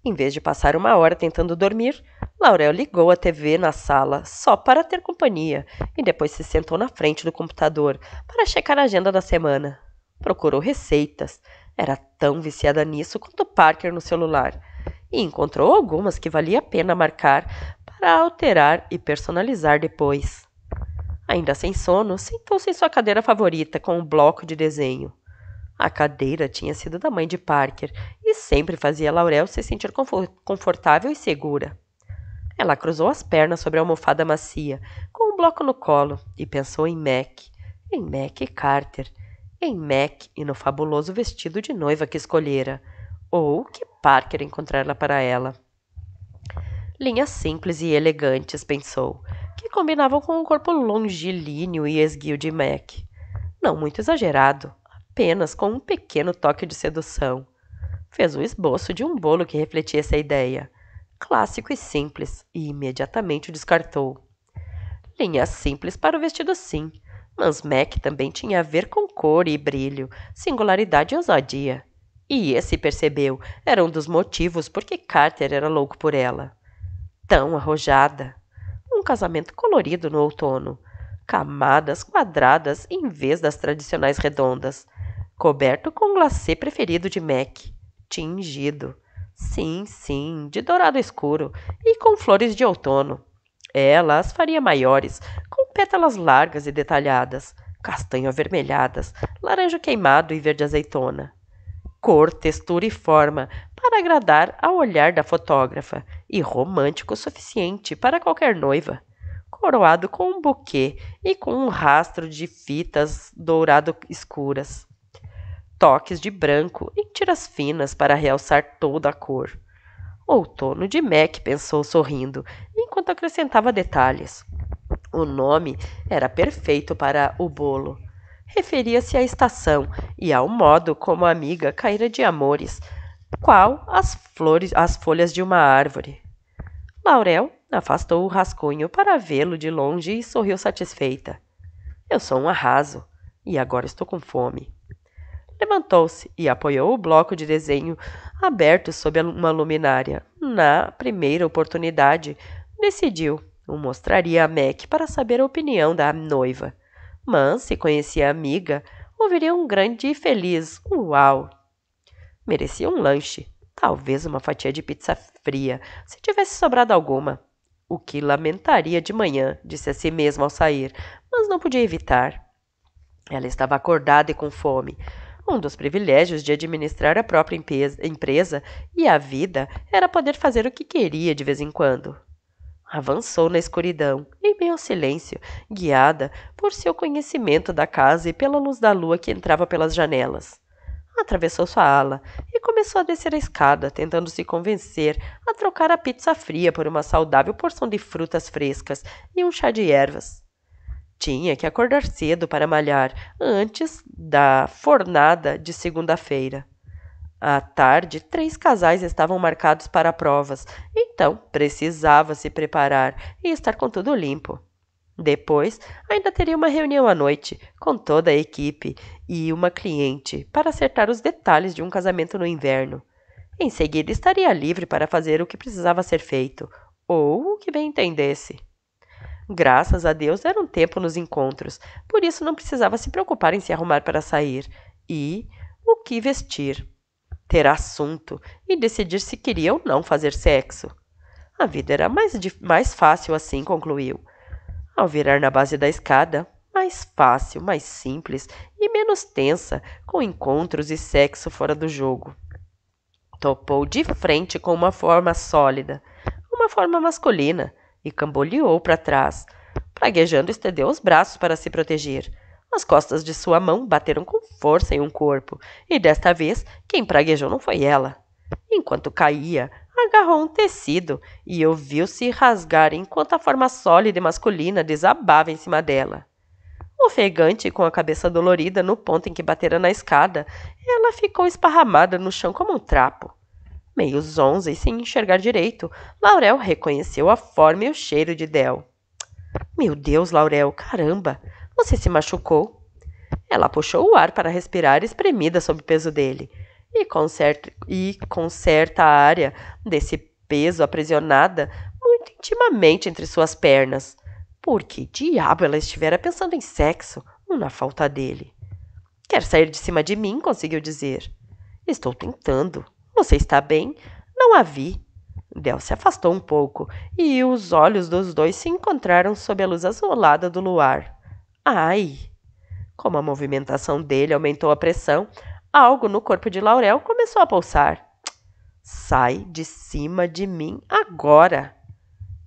Em vez de passar uma hora tentando dormir, Laurel ligou a TV na sala só para ter companhia e depois se sentou na frente do computador para checar a agenda da semana. Procurou receitas. Era tão viciada nisso quanto Parker no celular. E encontrou algumas que valia a pena marcar para alterar e personalizar depois. Ainda sem sono, sentou-se em sua cadeira favorita com um bloco de desenho. A cadeira tinha sido da mãe de Parker e sempre fazia Laurel se sentir confortável e segura. Ela cruzou as pernas sobre a almofada macia, com um bloco no colo, e pensou em Mac, em Mac e Carter, em Mac e no fabuloso vestido de noiva que escolhera, ou que Parker encontrara para ela. Linhas simples e elegantes, pensou, que combinavam com o corpo longilíneo e esguio de Mac. Não muito exagerado, apenas com um pequeno toque de sedução. Fez o esboço de um bolo que refletia essa ideia clássico e simples, e imediatamente o descartou. Linhas simples para o vestido sim, mas Mac também tinha a ver com cor e brilho, singularidade e ousadia. E esse, percebeu, era um dos motivos por que Carter era louco por ela. Tão arrojada. Um casamento colorido no outono. Camadas quadradas em vez das tradicionais redondas. Coberto com o glacê preferido de Mac. Tingido. Sim, sim, de dourado escuro e com flores de outono. Ela as faria maiores, com pétalas largas e detalhadas, castanho avermelhadas, laranja queimado e verde azeitona. Cor, textura e forma para agradar ao olhar da fotógrafa e romântico o suficiente para qualquer noiva. Coroado com um buquê e com um rastro de fitas dourado escuras toques de branco em tiras finas para realçar toda a cor. Outono de Mac, pensou sorrindo, enquanto acrescentava detalhes. O nome era perfeito para o bolo. Referia-se à estação e ao modo como a amiga caíra de amores, qual as flores, as folhas de uma árvore. Laurel afastou o rascunho para vê-lo de longe e sorriu satisfeita. Eu sou um arraso e agora estou com fome levantou-se e apoiou o bloco de desenho aberto sob uma luminária. Na primeira oportunidade, decidiu. O mostraria a Mac para saber a opinião da noiva. Mas, se conhecia a amiga, ouviria um grande e feliz uau. Merecia um lanche, talvez uma fatia de pizza fria, se tivesse sobrado alguma. O que lamentaria de manhã, disse a si mesma ao sair, mas não podia evitar. Ela estava acordada e com fome. Um dos privilégios de administrar a própria empresa e a vida era poder fazer o que queria de vez em quando. Avançou na escuridão, em meio ao silêncio, guiada por seu conhecimento da casa e pela luz da lua que entrava pelas janelas. Atravessou sua ala e começou a descer a escada, tentando se convencer a trocar a pizza fria por uma saudável porção de frutas frescas e um chá de ervas. Tinha que acordar cedo para malhar antes da fornada de segunda-feira. À tarde, três casais estavam marcados para provas, então precisava se preparar e estar com tudo limpo. Depois, ainda teria uma reunião à noite com toda a equipe e uma cliente para acertar os detalhes de um casamento no inverno. Em seguida, estaria livre para fazer o que precisava ser feito ou o que bem entendesse. Graças a Deus era um tempo nos encontros, por isso não precisava se preocupar em se arrumar para sair e o que vestir. Ter assunto e decidir se queria ou não fazer sexo. A vida era mais, mais fácil assim, concluiu. Ao virar na base da escada, mais fácil, mais simples e menos tensa, com encontros e sexo fora do jogo. Topou de frente com uma forma sólida, uma forma masculina e camboleou para trás. Praguejando, estendeu os braços para se proteger. As costas de sua mão bateram com força em um corpo, e desta vez quem praguejou não foi ela. Enquanto caía, agarrou um tecido e ouviu-se rasgar enquanto a forma sólida e masculina desabava em cima dela. Ofegante e com a cabeça dolorida no ponto em que batera na escada, ela ficou esparramada no chão como um trapo. Meio zonza e sem enxergar direito, Laurel reconheceu a forma e o cheiro de Del. Meu Deus, Laurel, caramba! Você se machucou? Ela puxou o ar para respirar, espremida sob o peso dele. E com, certo, e com certa área desse peso aprisionada muito intimamente entre suas pernas. Por que diabo ela estivera pensando em sexo, na falta dele? Quer sair de cima de mim, conseguiu dizer. Estou tentando. Você está bem? Não a vi. Del se afastou um pouco e os olhos dos dois se encontraram sob a luz azulada do luar. Ai! Como a movimentação dele aumentou a pressão, algo no corpo de Laurel começou a pulsar. Sai de cima de mim agora!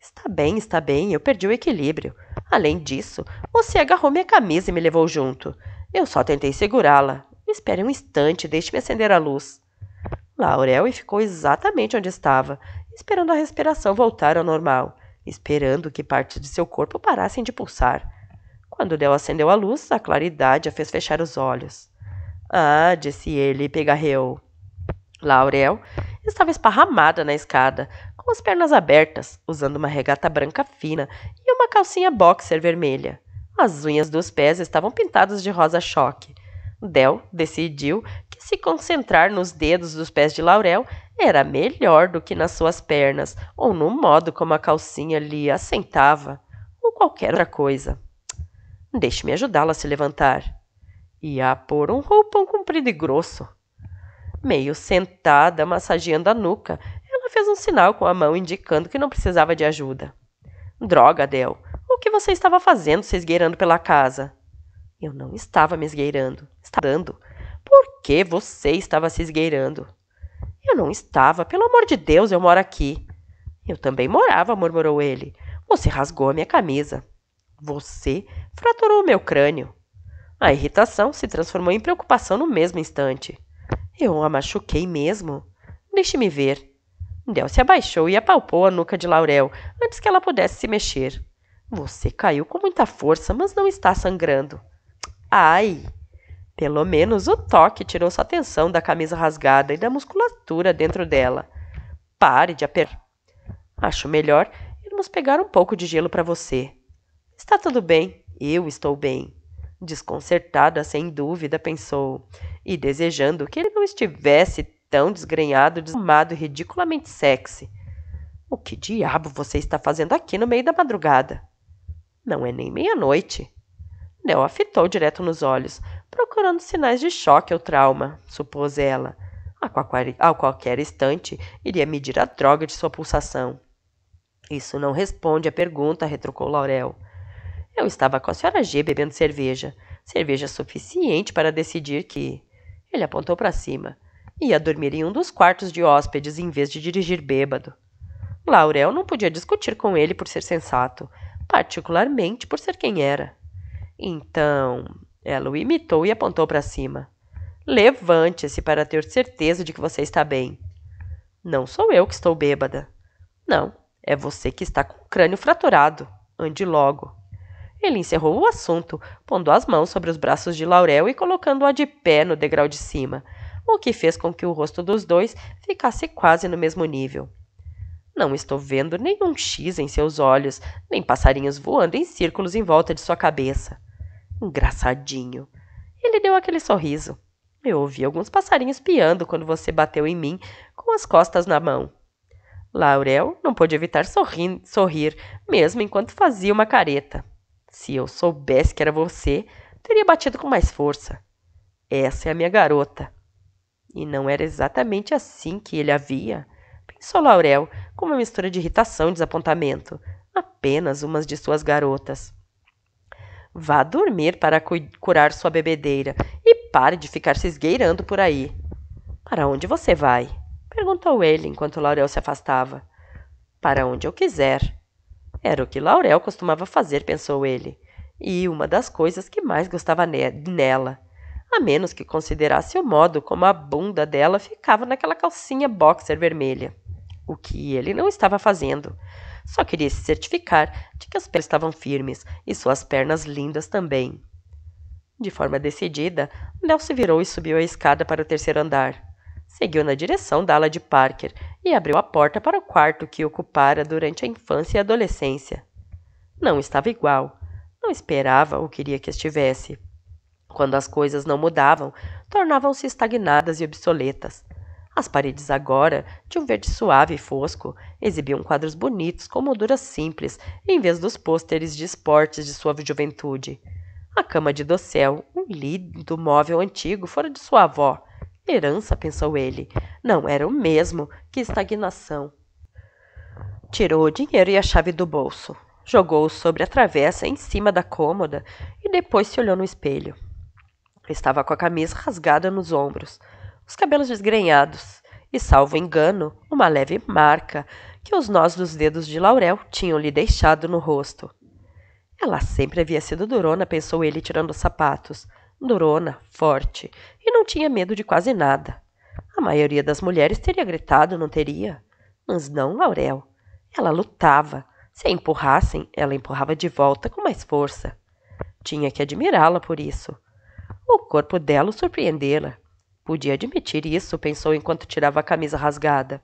Está bem, está bem, eu perdi o equilíbrio. Além disso, você agarrou minha camisa e me levou junto. Eu só tentei segurá-la. Espere um instante, deixe-me acender a luz. Laurel e ficou exatamente onde estava, esperando a respiração voltar ao normal, esperando que partes de seu corpo parassem de pulsar. Quando Del acendeu a luz, a claridade a fez fechar os olhos. Ah, disse ele e pegarreou. Laurel estava esparramada na escada, com as pernas abertas, usando uma regata branca fina e uma calcinha boxer vermelha. As unhas dos pés estavam pintadas de rosa choque. Del decidiu se concentrar nos dedos dos pés de Laurel era melhor do que nas suas pernas ou no modo como a calcinha lhe assentava ou qualquer outra coisa. Deixe-me ajudá-la a se levantar. E a pôr um roupão comprido e grosso. Meio sentada, massageando a nuca, ela fez um sinal com a mão indicando que não precisava de ajuda. Droga, Adel, o que você estava fazendo se esgueirando pela casa? Eu não estava me esgueirando, estava dando. Por que você estava se esgueirando? Eu não estava, pelo amor de Deus, eu moro aqui. Eu também morava, murmurou ele. Você rasgou a minha camisa. Você fraturou meu crânio. A irritação se transformou em preocupação no mesmo instante. Eu a machuquei mesmo. Deixe-me ver. Del se abaixou e apalpou a nuca de Laurel antes que ela pudesse se mexer. Você caiu com muita força, mas não está sangrando. Ai! Pelo menos o toque tirou sua atenção da camisa rasgada e da musculatura dentro dela. Pare de apertar. Acho melhor irmos pegar um pouco de gelo para você. Está tudo bem, eu estou bem. Desconcertada, sem dúvida, pensou, e desejando que ele não estivesse tão desgrenhado, desarmado e ridiculamente sexy. O que diabo você está fazendo aqui no meio da madrugada? Não é nem meia-noite. Nel a fitou direto nos olhos, procurando sinais de choque ou trauma, supôs ela. A qualquer, a qualquer instante, iria medir a droga de sua pulsação. Isso não responde à pergunta, retrucou Laurel. Eu estava com a senhora G bebendo cerveja. Cerveja suficiente para decidir que. Ele apontou para cima. Ia dormir em um dos quartos de hóspedes em vez de dirigir bêbado. Laurel não podia discutir com ele por ser sensato, particularmente por ser quem era. Então, ela o imitou e apontou para cima. Levante-se para ter certeza de que você está bem. Não sou eu que estou bêbada. Não, é você que está com o crânio fraturado. Ande logo. Ele encerrou o assunto, pondo as mãos sobre os braços de Laurel e colocando-a de pé no degrau de cima, o que fez com que o rosto dos dois ficasse quase no mesmo nível. Não estou vendo nenhum X em seus olhos, nem passarinhos voando em círculos em volta de sua cabeça. Engraçadinho. Ele deu aquele sorriso. Eu ouvi alguns passarinhos piando quando você bateu em mim com as costas na mão. Laurel não pôde evitar sorrir, sorrir, mesmo enquanto fazia uma careta. Se eu soubesse que era você, teria batido com mais força. Essa é a minha garota. E não era exatamente assim que ele havia. Pensou Laurel, com uma mistura de irritação e desapontamento. Apenas umas de suas garotas. Vá dormir para curar sua bebedeira e pare de ficar se esgueirando por aí. Para onde você vai? perguntou ele enquanto Laurel se afastava. Para onde eu quiser. Era o que Laurel costumava fazer, pensou ele, e uma das coisas que mais gostava ne nela, a menos que considerasse o modo como a bunda dela ficava naquela calcinha boxer vermelha, o que ele não estava fazendo, só queria se certificar de que as pernas estavam firmes e suas pernas lindas também. De forma decidida, Léo se virou e subiu a escada para o terceiro andar. Seguiu na direção da ala de Parker e abriu a porta para o quarto que ocupara durante a infância e adolescência. Não estava igual. Não esperava ou queria que estivesse. Quando as coisas não mudavam, tornavam-se estagnadas e obsoletas. As paredes agora, de um verde suave e fosco, exibiam quadros bonitos com molduras simples, em vez dos pôsteres de esportes de sua juventude. A cama de docel, um lindo móvel antigo fora de sua avó. Herança, pensou ele. Não era o mesmo que estagnação. Tirou o dinheiro e a chave do bolso. Jogou-o sobre a travessa em cima da cômoda e depois se olhou no espelho. Estava com a camisa rasgada nos ombros os cabelos desgrenhados e, salvo engano, uma leve marca que os nós dos dedos de Laurel tinham-lhe deixado no rosto. Ela sempre havia sido durona, pensou ele tirando os sapatos. Durona, forte, e não tinha medo de quase nada. A maioria das mulheres teria gritado, não teria? Mas não Laurel. Ela lutava. Se a empurrassem, ela empurrava de volta com mais força. Tinha que admirá-la por isso. O corpo dela o surpreendera. Podia admitir isso, pensou enquanto tirava a camisa rasgada.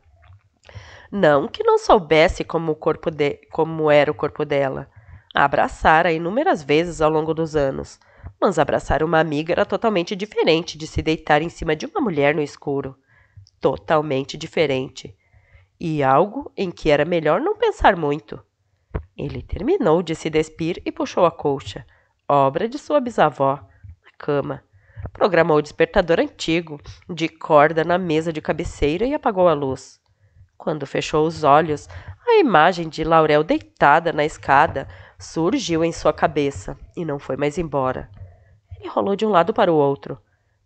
Não que não soubesse como, o corpo de... como era o corpo dela. abraçara inúmeras vezes ao longo dos anos. Mas abraçar uma amiga era totalmente diferente de se deitar em cima de uma mulher no escuro. Totalmente diferente. E algo em que era melhor não pensar muito. Ele terminou de se despir e puxou a colcha, obra de sua bisavó, na cama programou o despertador antigo de corda na mesa de cabeceira e apagou a luz. Quando fechou os olhos, a imagem de Laurel deitada na escada surgiu em sua cabeça e não foi mais embora. Ele rolou de um lado para o outro,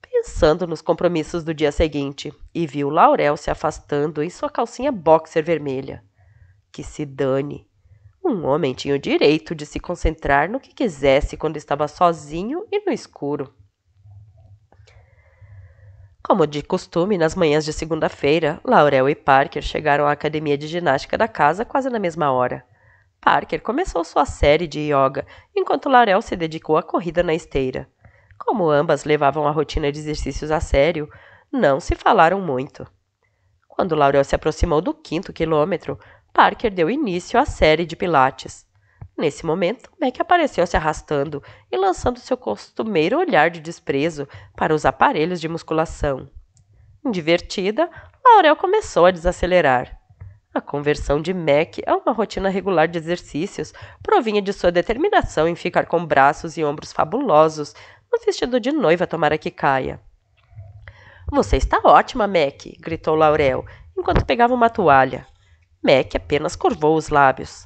pensando nos compromissos do dia seguinte, e viu Laurel se afastando em sua calcinha boxer vermelha. Que se dane! Um homem tinha o direito de se concentrar no que quisesse quando estava sozinho e no escuro. Como de costume, nas manhãs de segunda-feira, Laurel e Parker chegaram à academia de ginástica da casa quase na mesma hora. Parker começou sua série de yoga, enquanto Laurel se dedicou à corrida na esteira. Como ambas levavam a rotina de exercícios a sério, não se falaram muito. Quando Laurel se aproximou do quinto quilômetro, Parker deu início à série de pilates. Nesse momento, Mac apareceu se arrastando e lançando seu costumeiro olhar de desprezo para os aparelhos de musculação. Divertida, Laurel começou a desacelerar. A conversão de Mac a é uma rotina regular de exercícios provinha de sua determinação em ficar com braços e ombros fabulosos no vestido de noiva tomara que caia. Você está ótima, Mac, gritou Laurel, enquanto pegava uma toalha. Mac apenas curvou os lábios.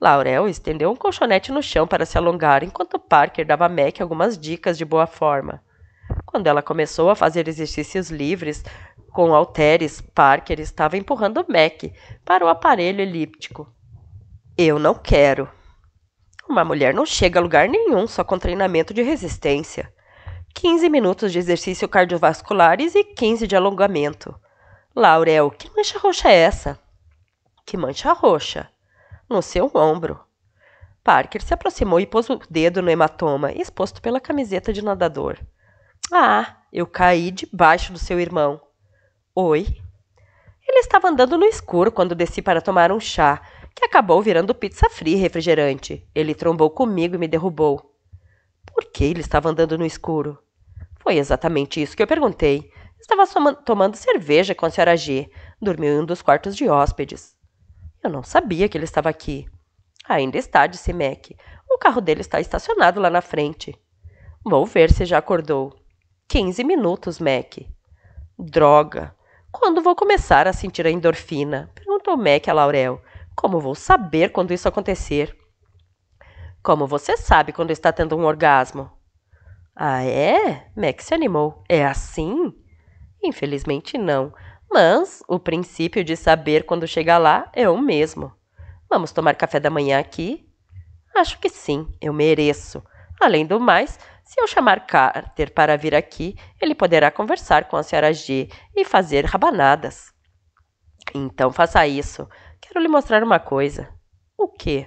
Laurel estendeu um colchonete no chão para se alongar enquanto Parker dava a Mac algumas dicas de boa forma. Quando ela começou a fazer exercícios livres com halteres, Parker estava empurrando Mac para o aparelho elíptico. Eu não quero. Uma mulher não chega a lugar nenhum só com treinamento de resistência. 15 minutos de exercício cardiovasculares e 15 de alongamento. Laurel, que mancha roxa é essa? Que mancha roxa? no seu ombro. Parker se aproximou e pôs o dedo no hematoma, exposto pela camiseta de nadador. Ah, eu caí debaixo do seu irmão. Oi? Ele estava andando no escuro quando desci para tomar um chá, que acabou virando pizza fria e refrigerante. Ele trombou comigo e me derrubou. Por que ele estava andando no escuro? Foi exatamente isso que eu perguntei. Estava tomando cerveja com a senhora G. Dormiu em um dos quartos de hóspedes. Eu não sabia que ele estava aqui. Ainda está, disse Mac. O carro dele está estacionado lá na frente. Vou ver se já acordou. Quinze minutos, Mac. Droga! Quando vou começar a sentir a endorfina? Perguntou Mac a Laurel. Como vou saber quando isso acontecer? Como você sabe quando está tendo um orgasmo? Ah, é? Mac se animou. É assim? Infelizmente não. Mas o princípio de saber quando chega lá é o mesmo. Vamos tomar café da manhã aqui? Acho que sim, eu mereço. Além do mais, se eu chamar Carter para vir aqui, ele poderá conversar com a senhora G e fazer rabanadas. Então faça isso. Quero lhe mostrar uma coisa. O quê?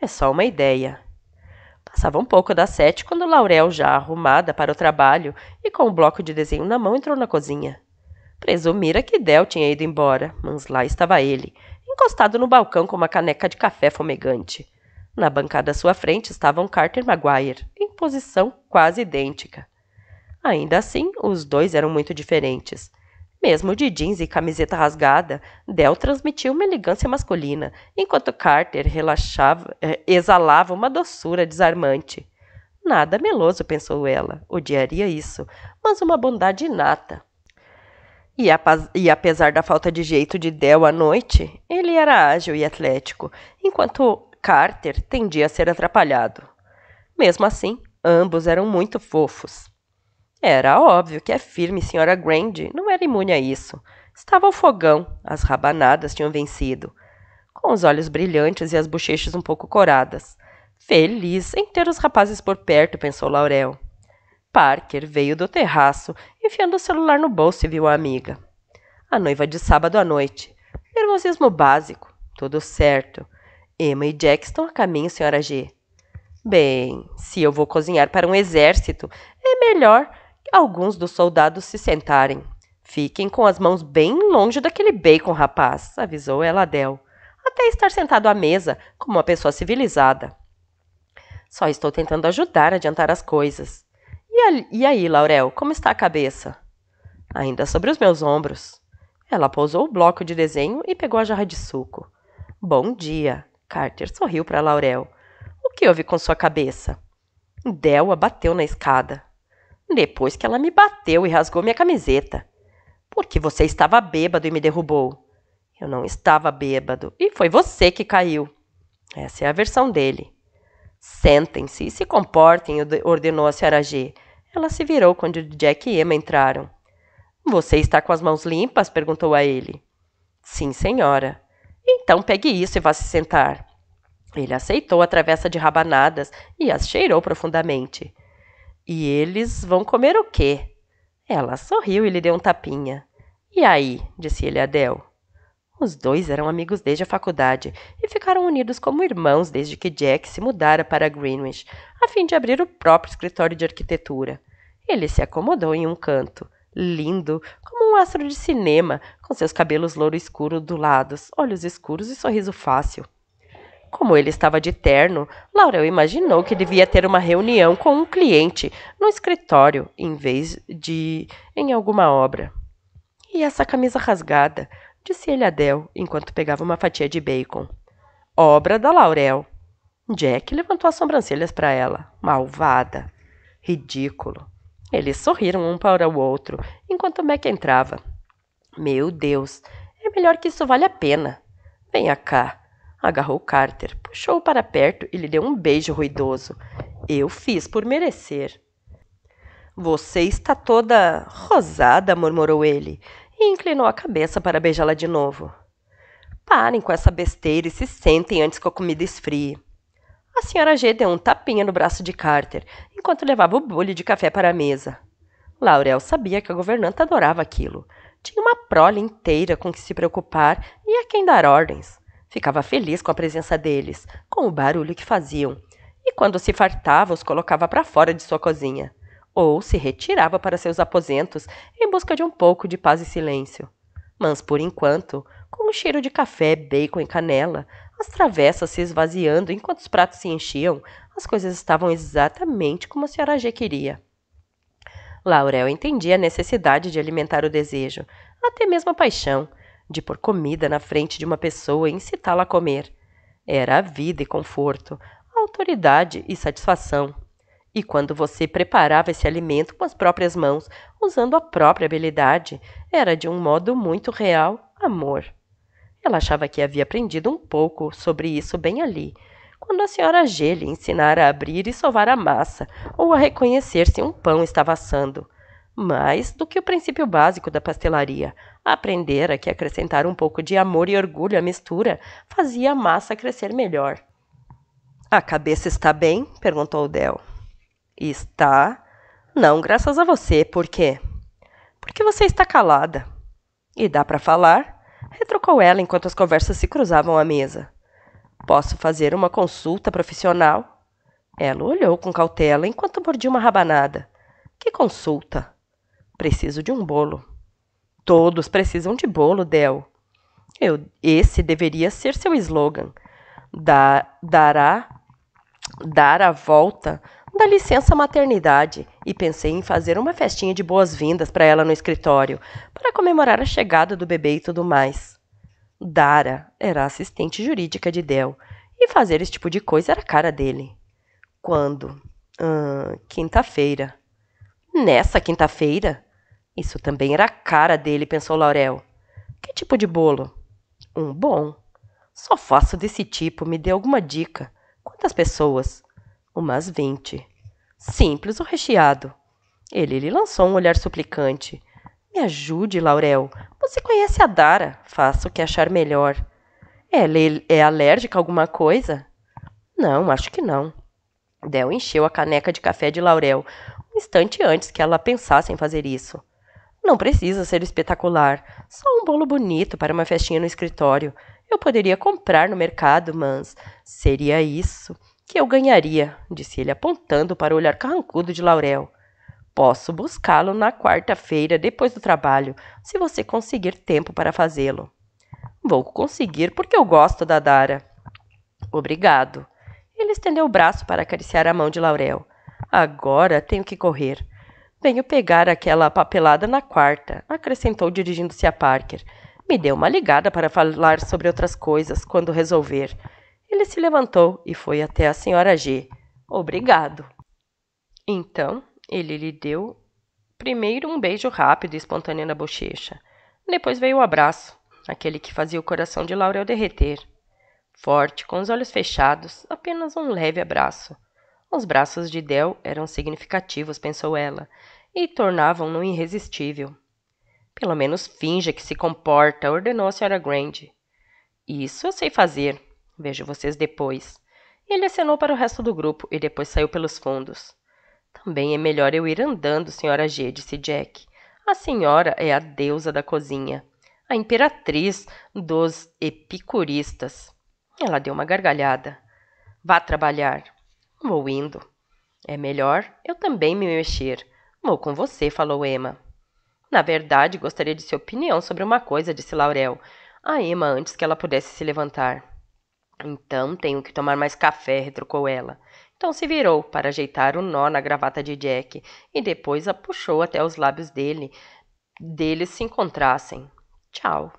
É só uma ideia. Passava um pouco das sete quando Laurel, já arrumada para o trabalho e com o um bloco de desenho na mão, entrou na cozinha. Presumira que Del tinha ido embora, mas lá estava ele, encostado no balcão com uma caneca de café fumegante. Na bancada à sua frente estavam Carter e Maguire, em posição quase idêntica. Ainda assim, os dois eram muito diferentes. Mesmo de jeans e camiseta rasgada, Del transmitia uma elegância masculina, enquanto Carter relaxava, eh, exalava uma doçura desarmante. Nada meloso, pensou ela, odiaria isso, mas uma bondade inata, e, e, apesar da falta de jeito de Del à noite, ele era ágil e atlético, enquanto Carter tendia a ser atrapalhado. Mesmo assim, ambos eram muito fofos. Era óbvio que a firme senhora Grande não era imune a isso. Estava ao fogão, as rabanadas tinham vencido. Com os olhos brilhantes e as bochechas um pouco coradas. Feliz em ter os rapazes por perto, pensou Laurel. Parker veio do terraço, enfiando o celular no bolso e viu a amiga. A noiva de sábado à noite. Nervosismo básico. Tudo certo. Emma e Jack estão a caminho, senhora G. Bem, se eu vou cozinhar para um exército, é melhor que alguns dos soldados se sentarem. Fiquem com as mãos bem longe daquele bacon, rapaz, avisou ela a Del, até estar sentado à mesa como uma pessoa civilizada. Só estou tentando ajudar a adiantar as coisas. E, aí, Laurel, como está a cabeça? Ainda sobre os meus ombros. Ela pousou o bloco de desenho e pegou a jarra de suco. Bom dia. Carter sorriu para Laurel. O que houve com sua cabeça? Del a bateu na escada. Depois que ela me bateu e rasgou minha camiseta. Porque você estava bêbado e me derrubou. Eu não estava bêbado e foi você que caiu. Essa é a versão dele. Sentem-se e se comportem, ordenou a senhora G. Ela se virou quando Jack e Emma entraram. Você está com as mãos limpas? perguntou a ele. Sim, senhora. Então pegue isso e vá se sentar. Ele aceitou a travessa de rabanadas e as cheirou profundamente. E eles vão comer o quê? Ela sorriu e lhe deu um tapinha. E aí? disse ele a Del. Os dois eram amigos desde a faculdade e ficaram unidos como irmãos desde que Jack se mudara para Greenwich, a fim de abrir o próprio escritório de arquitetura. Ele se acomodou em um canto, lindo, como um astro de cinema, com seus cabelos louro escuro do lado, olhos escuros e sorriso fácil. Como ele estava de terno, Laurel imaginou que devia ter uma reunião com um cliente no escritório, em vez de em alguma obra. E essa camisa rasgada, disse ele a Del, enquanto pegava uma fatia de bacon. Obra da Laurel. Jack levantou as sobrancelhas para ela. Malvada. Ridículo. Eles sorriram um para o outro, enquanto Mac entrava. Meu Deus, é melhor que isso vale a pena. Venha cá. Agarrou Carter, puxou-o para perto e lhe deu um beijo ruidoso. Eu fiz por merecer. Você está toda rosada, murmurou ele, e inclinou a cabeça para beijá-la de novo. Parem com essa besteira e se sentem antes que a comida esfrie. A senhora G deu um tapinha no braço de Carter enquanto levava o bule de café para a mesa. Laurel sabia que a governanta adorava aquilo. Tinha uma prole inteira com que se preocupar e a quem dar ordens. Ficava feliz com a presença deles, com o barulho que faziam, e quando se fartava, os colocava para fora de sua cozinha ou se retirava para seus aposentos em busca de um pouco de paz e silêncio. Mas, por enquanto, com o um cheiro de café, bacon e canela, as travessas se esvaziando enquanto os pratos se enchiam, as coisas estavam exatamente como a senhora G queria. Laurel entendia a necessidade de alimentar o desejo, até mesmo a paixão, de pôr comida na frente de uma pessoa e incitá-la a comer. Era a vida e conforto, autoridade e satisfação. E quando você preparava esse alimento com as próprias mãos, usando a própria habilidade, era de um modo muito real amor. Ela achava que havia aprendido um pouco sobre isso bem ali, quando a senhora G lhe ensinara a abrir e sovar a massa, ou a reconhecer se um pão estava assando. Mais do que o princípio básico da pastelaria, aprendera que acrescentar um pouco de amor e orgulho à mistura fazia a massa crescer melhor. A cabeça está bem? perguntou Del. Está? Não, graças a você. Por quê? Porque você está calada. E dá para falar? Retrucou ela enquanto as conversas se cruzavam à mesa. Posso fazer uma consulta profissional? Ela olhou com cautela enquanto mordia uma rabanada. Que consulta? Preciso de um bolo. Todos precisam de bolo, Del. Eu, esse deveria ser seu slogan. Da, dará dar a volta da licença maternidade e pensei em fazer uma festinha de boas-vindas para ela no escritório, para comemorar a chegada do bebê e tudo mais. Dara era assistente jurídica de Del e fazer esse tipo de coisa era a cara dele. Quando? Hum, quinta-feira. Nessa quinta-feira? Isso também era a cara dele, pensou Laurel. Que tipo de bolo? Um bom. Só faço desse tipo, me dê alguma dica. Quantas pessoas? Umas vinte. Simples ou recheado? Ele lhe lançou um olhar suplicante. Me ajude, Laurel. Você conhece a Dara. Faça o que achar melhor. É ela é alérgica a alguma coisa? Não, acho que não. Del encheu a caneca de café de Laurel um instante antes que ela pensasse em fazer isso. Não precisa ser espetacular, só um bolo bonito para uma festinha no escritório. Eu poderia comprar no mercado, mas seria isso que eu ganharia, disse ele apontando para o olhar carrancudo de Laurel. Posso buscá-lo na quarta-feira, depois do trabalho, se você conseguir tempo para fazê-lo. Vou conseguir porque eu gosto da Dara. Obrigado. Ele estendeu o braço para acariciar a mão de Laurel. Agora tenho que correr. Venho pegar aquela papelada na quarta, acrescentou dirigindo-se a Parker. Me dê uma ligada para falar sobre outras coisas quando resolver. Ele se levantou e foi até a senhora G. Obrigado. Então, ele lhe deu primeiro um beijo rápido e espontâneo na bochecha. Depois veio o abraço, aquele que fazia o coração de Laurel derreter. Forte, com os olhos fechados, apenas um leve abraço. Os braços de Del eram significativos, pensou ela, e tornavam-no irresistível. Pelo menos finja que se comporta, ordenou a senhora Grande. Isso eu sei fazer, Vejo vocês depois. Ele acenou para o resto do grupo e depois saiu pelos fundos. Também é melhor eu ir andando, senhora G, disse Jack. A senhora é a deusa da cozinha, a imperatriz dos epicuristas. Ela deu uma gargalhada. Vá trabalhar. Vou indo. É melhor eu também me mexer. Vou com você, falou Emma. Na verdade, gostaria de sua opinião sobre uma coisa, disse Laurel a Emma antes que ela pudesse se levantar. Então tenho que tomar mais café, retrucou ela. Então se virou para ajeitar o nó na gravata de Jack e depois a puxou até os lábios dele, deles se encontrassem. Tchau.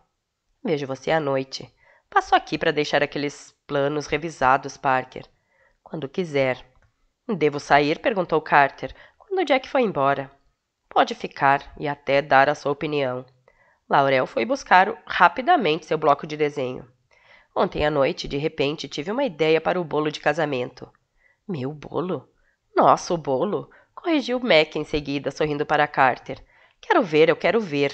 Vejo você à noite. Passo aqui para deixar aqueles planos revisados, Parker. Quando quiser. Devo sair? perguntou Carter, quando Jack foi embora. Pode ficar e até dar a sua opinião. Laurel foi buscar rapidamente seu bloco de desenho. Ontem à noite, de repente, tive uma ideia para o bolo de casamento. Meu bolo? Nosso bolo? Corrigiu Mac em seguida, sorrindo para Carter. Quero ver, eu quero ver.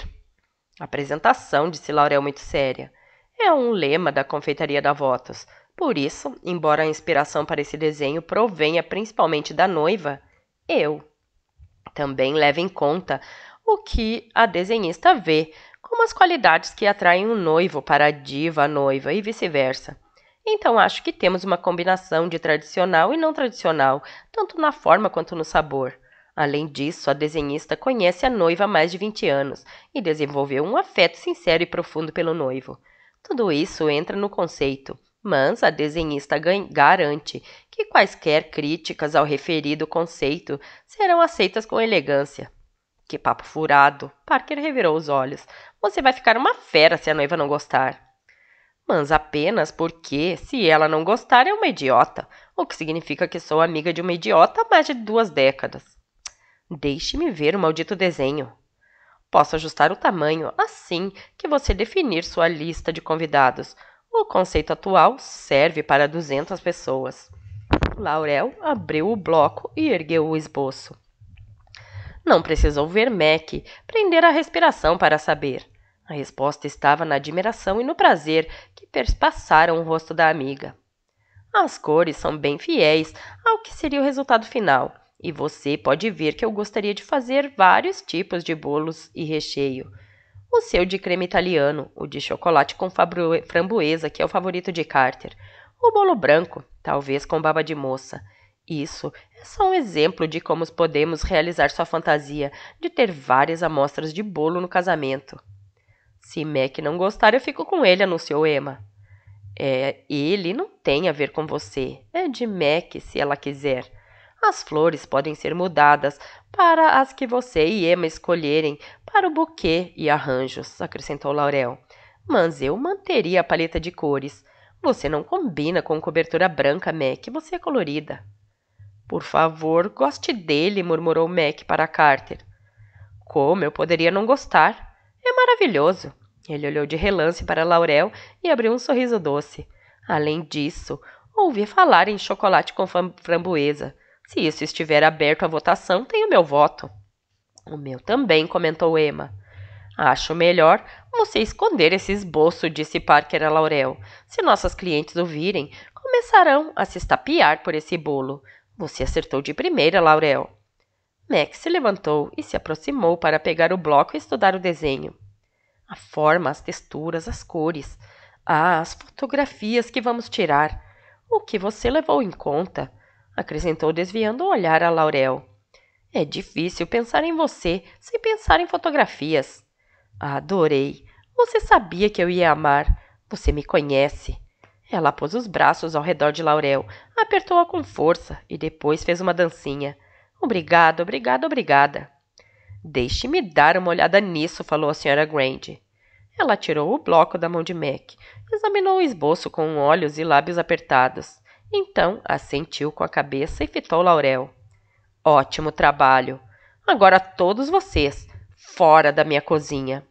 Apresentação, disse Laurel muito séria. É um lema da confeitaria da Votos. Por isso, embora a inspiração para esse desenho provenha principalmente da noiva, eu. Também leve em conta o que a desenhista vê como as qualidades que atraem o um noivo para a diva, a noiva e vice-versa. Então acho que temos uma combinação de tradicional e não tradicional, tanto na forma quanto no sabor. Além disso, a desenhista conhece a noiva há mais de 20 anos e desenvolveu um afeto sincero e profundo pelo noivo. Tudo isso entra no conceito, mas a desenhista garante que quaisquer críticas ao referido conceito serão aceitas com elegância. Que papo furado! Parker revirou os olhos. Você vai ficar uma fera se a noiva não gostar. Mas apenas porque, se ela não gostar, é uma idiota. O que significa que sou amiga de uma idiota há mais de duas décadas. Deixe-me ver o maldito desenho. Posso ajustar o tamanho assim que você definir sua lista de convidados. O conceito atual serve para 200 pessoas. Laurel abriu o bloco e ergueu o esboço. Não precisou ver Mac, prender a respiração para saber. A resposta estava na admiração e no prazer que perspassaram o rosto da amiga. As cores são bem fiéis ao que seria o resultado final, e você pode ver que eu gostaria de fazer vários tipos de bolos e recheio. O seu de creme italiano, o de chocolate com framboesa, que é o favorito de Carter, o bolo branco, talvez com baba de moça, isso é só um exemplo de como podemos realizar sua fantasia de ter várias amostras de bolo no casamento. Se Mac não gostar, eu fico com ele, anunciou Emma. É, ele não tem a ver com você. É de Mac, se ela quiser. As flores podem ser mudadas para as que você e Emma escolherem para o buquê e arranjos, acrescentou Laurel. Mas eu manteria a paleta de cores. Você não combina com cobertura branca, Mac, você é colorida. Por favor, goste dele, murmurou Mac para Carter. Como eu poderia não gostar? É maravilhoso. Ele olhou de relance para Laurel e abriu um sorriso doce. Além disso, ouvi falar em chocolate com framboesa. Se isso estiver aberto à votação, tenho meu voto. O meu também, comentou Emma. Acho melhor você esconder esse esboço, disse Parker a Laurel. Se nossas clientes ouvirem, começarão a se estapear por esse bolo. Você acertou de primeira, Laurel. Max se levantou e se aproximou para pegar o bloco e estudar o desenho. A forma, as texturas, as cores. Ah, as fotografias que vamos tirar. O que você levou em conta? acrescentou, desviando o olhar a Laurel. É difícil pensar em você sem pensar em fotografias. Adorei. Você sabia que eu ia amar. Você me conhece. Ela pôs os braços ao redor de Laurel, apertou-a com força e depois fez uma dancinha. Obrigado, obrigado, obrigada. Deixe-me dar uma olhada nisso, falou a senhora Grande. Ela tirou o bloco da mão de Mac, examinou o esboço com olhos e lábios apertados. Então assentiu com a cabeça e fitou Laurel. Ótimo trabalho. Agora todos vocês, fora da minha cozinha.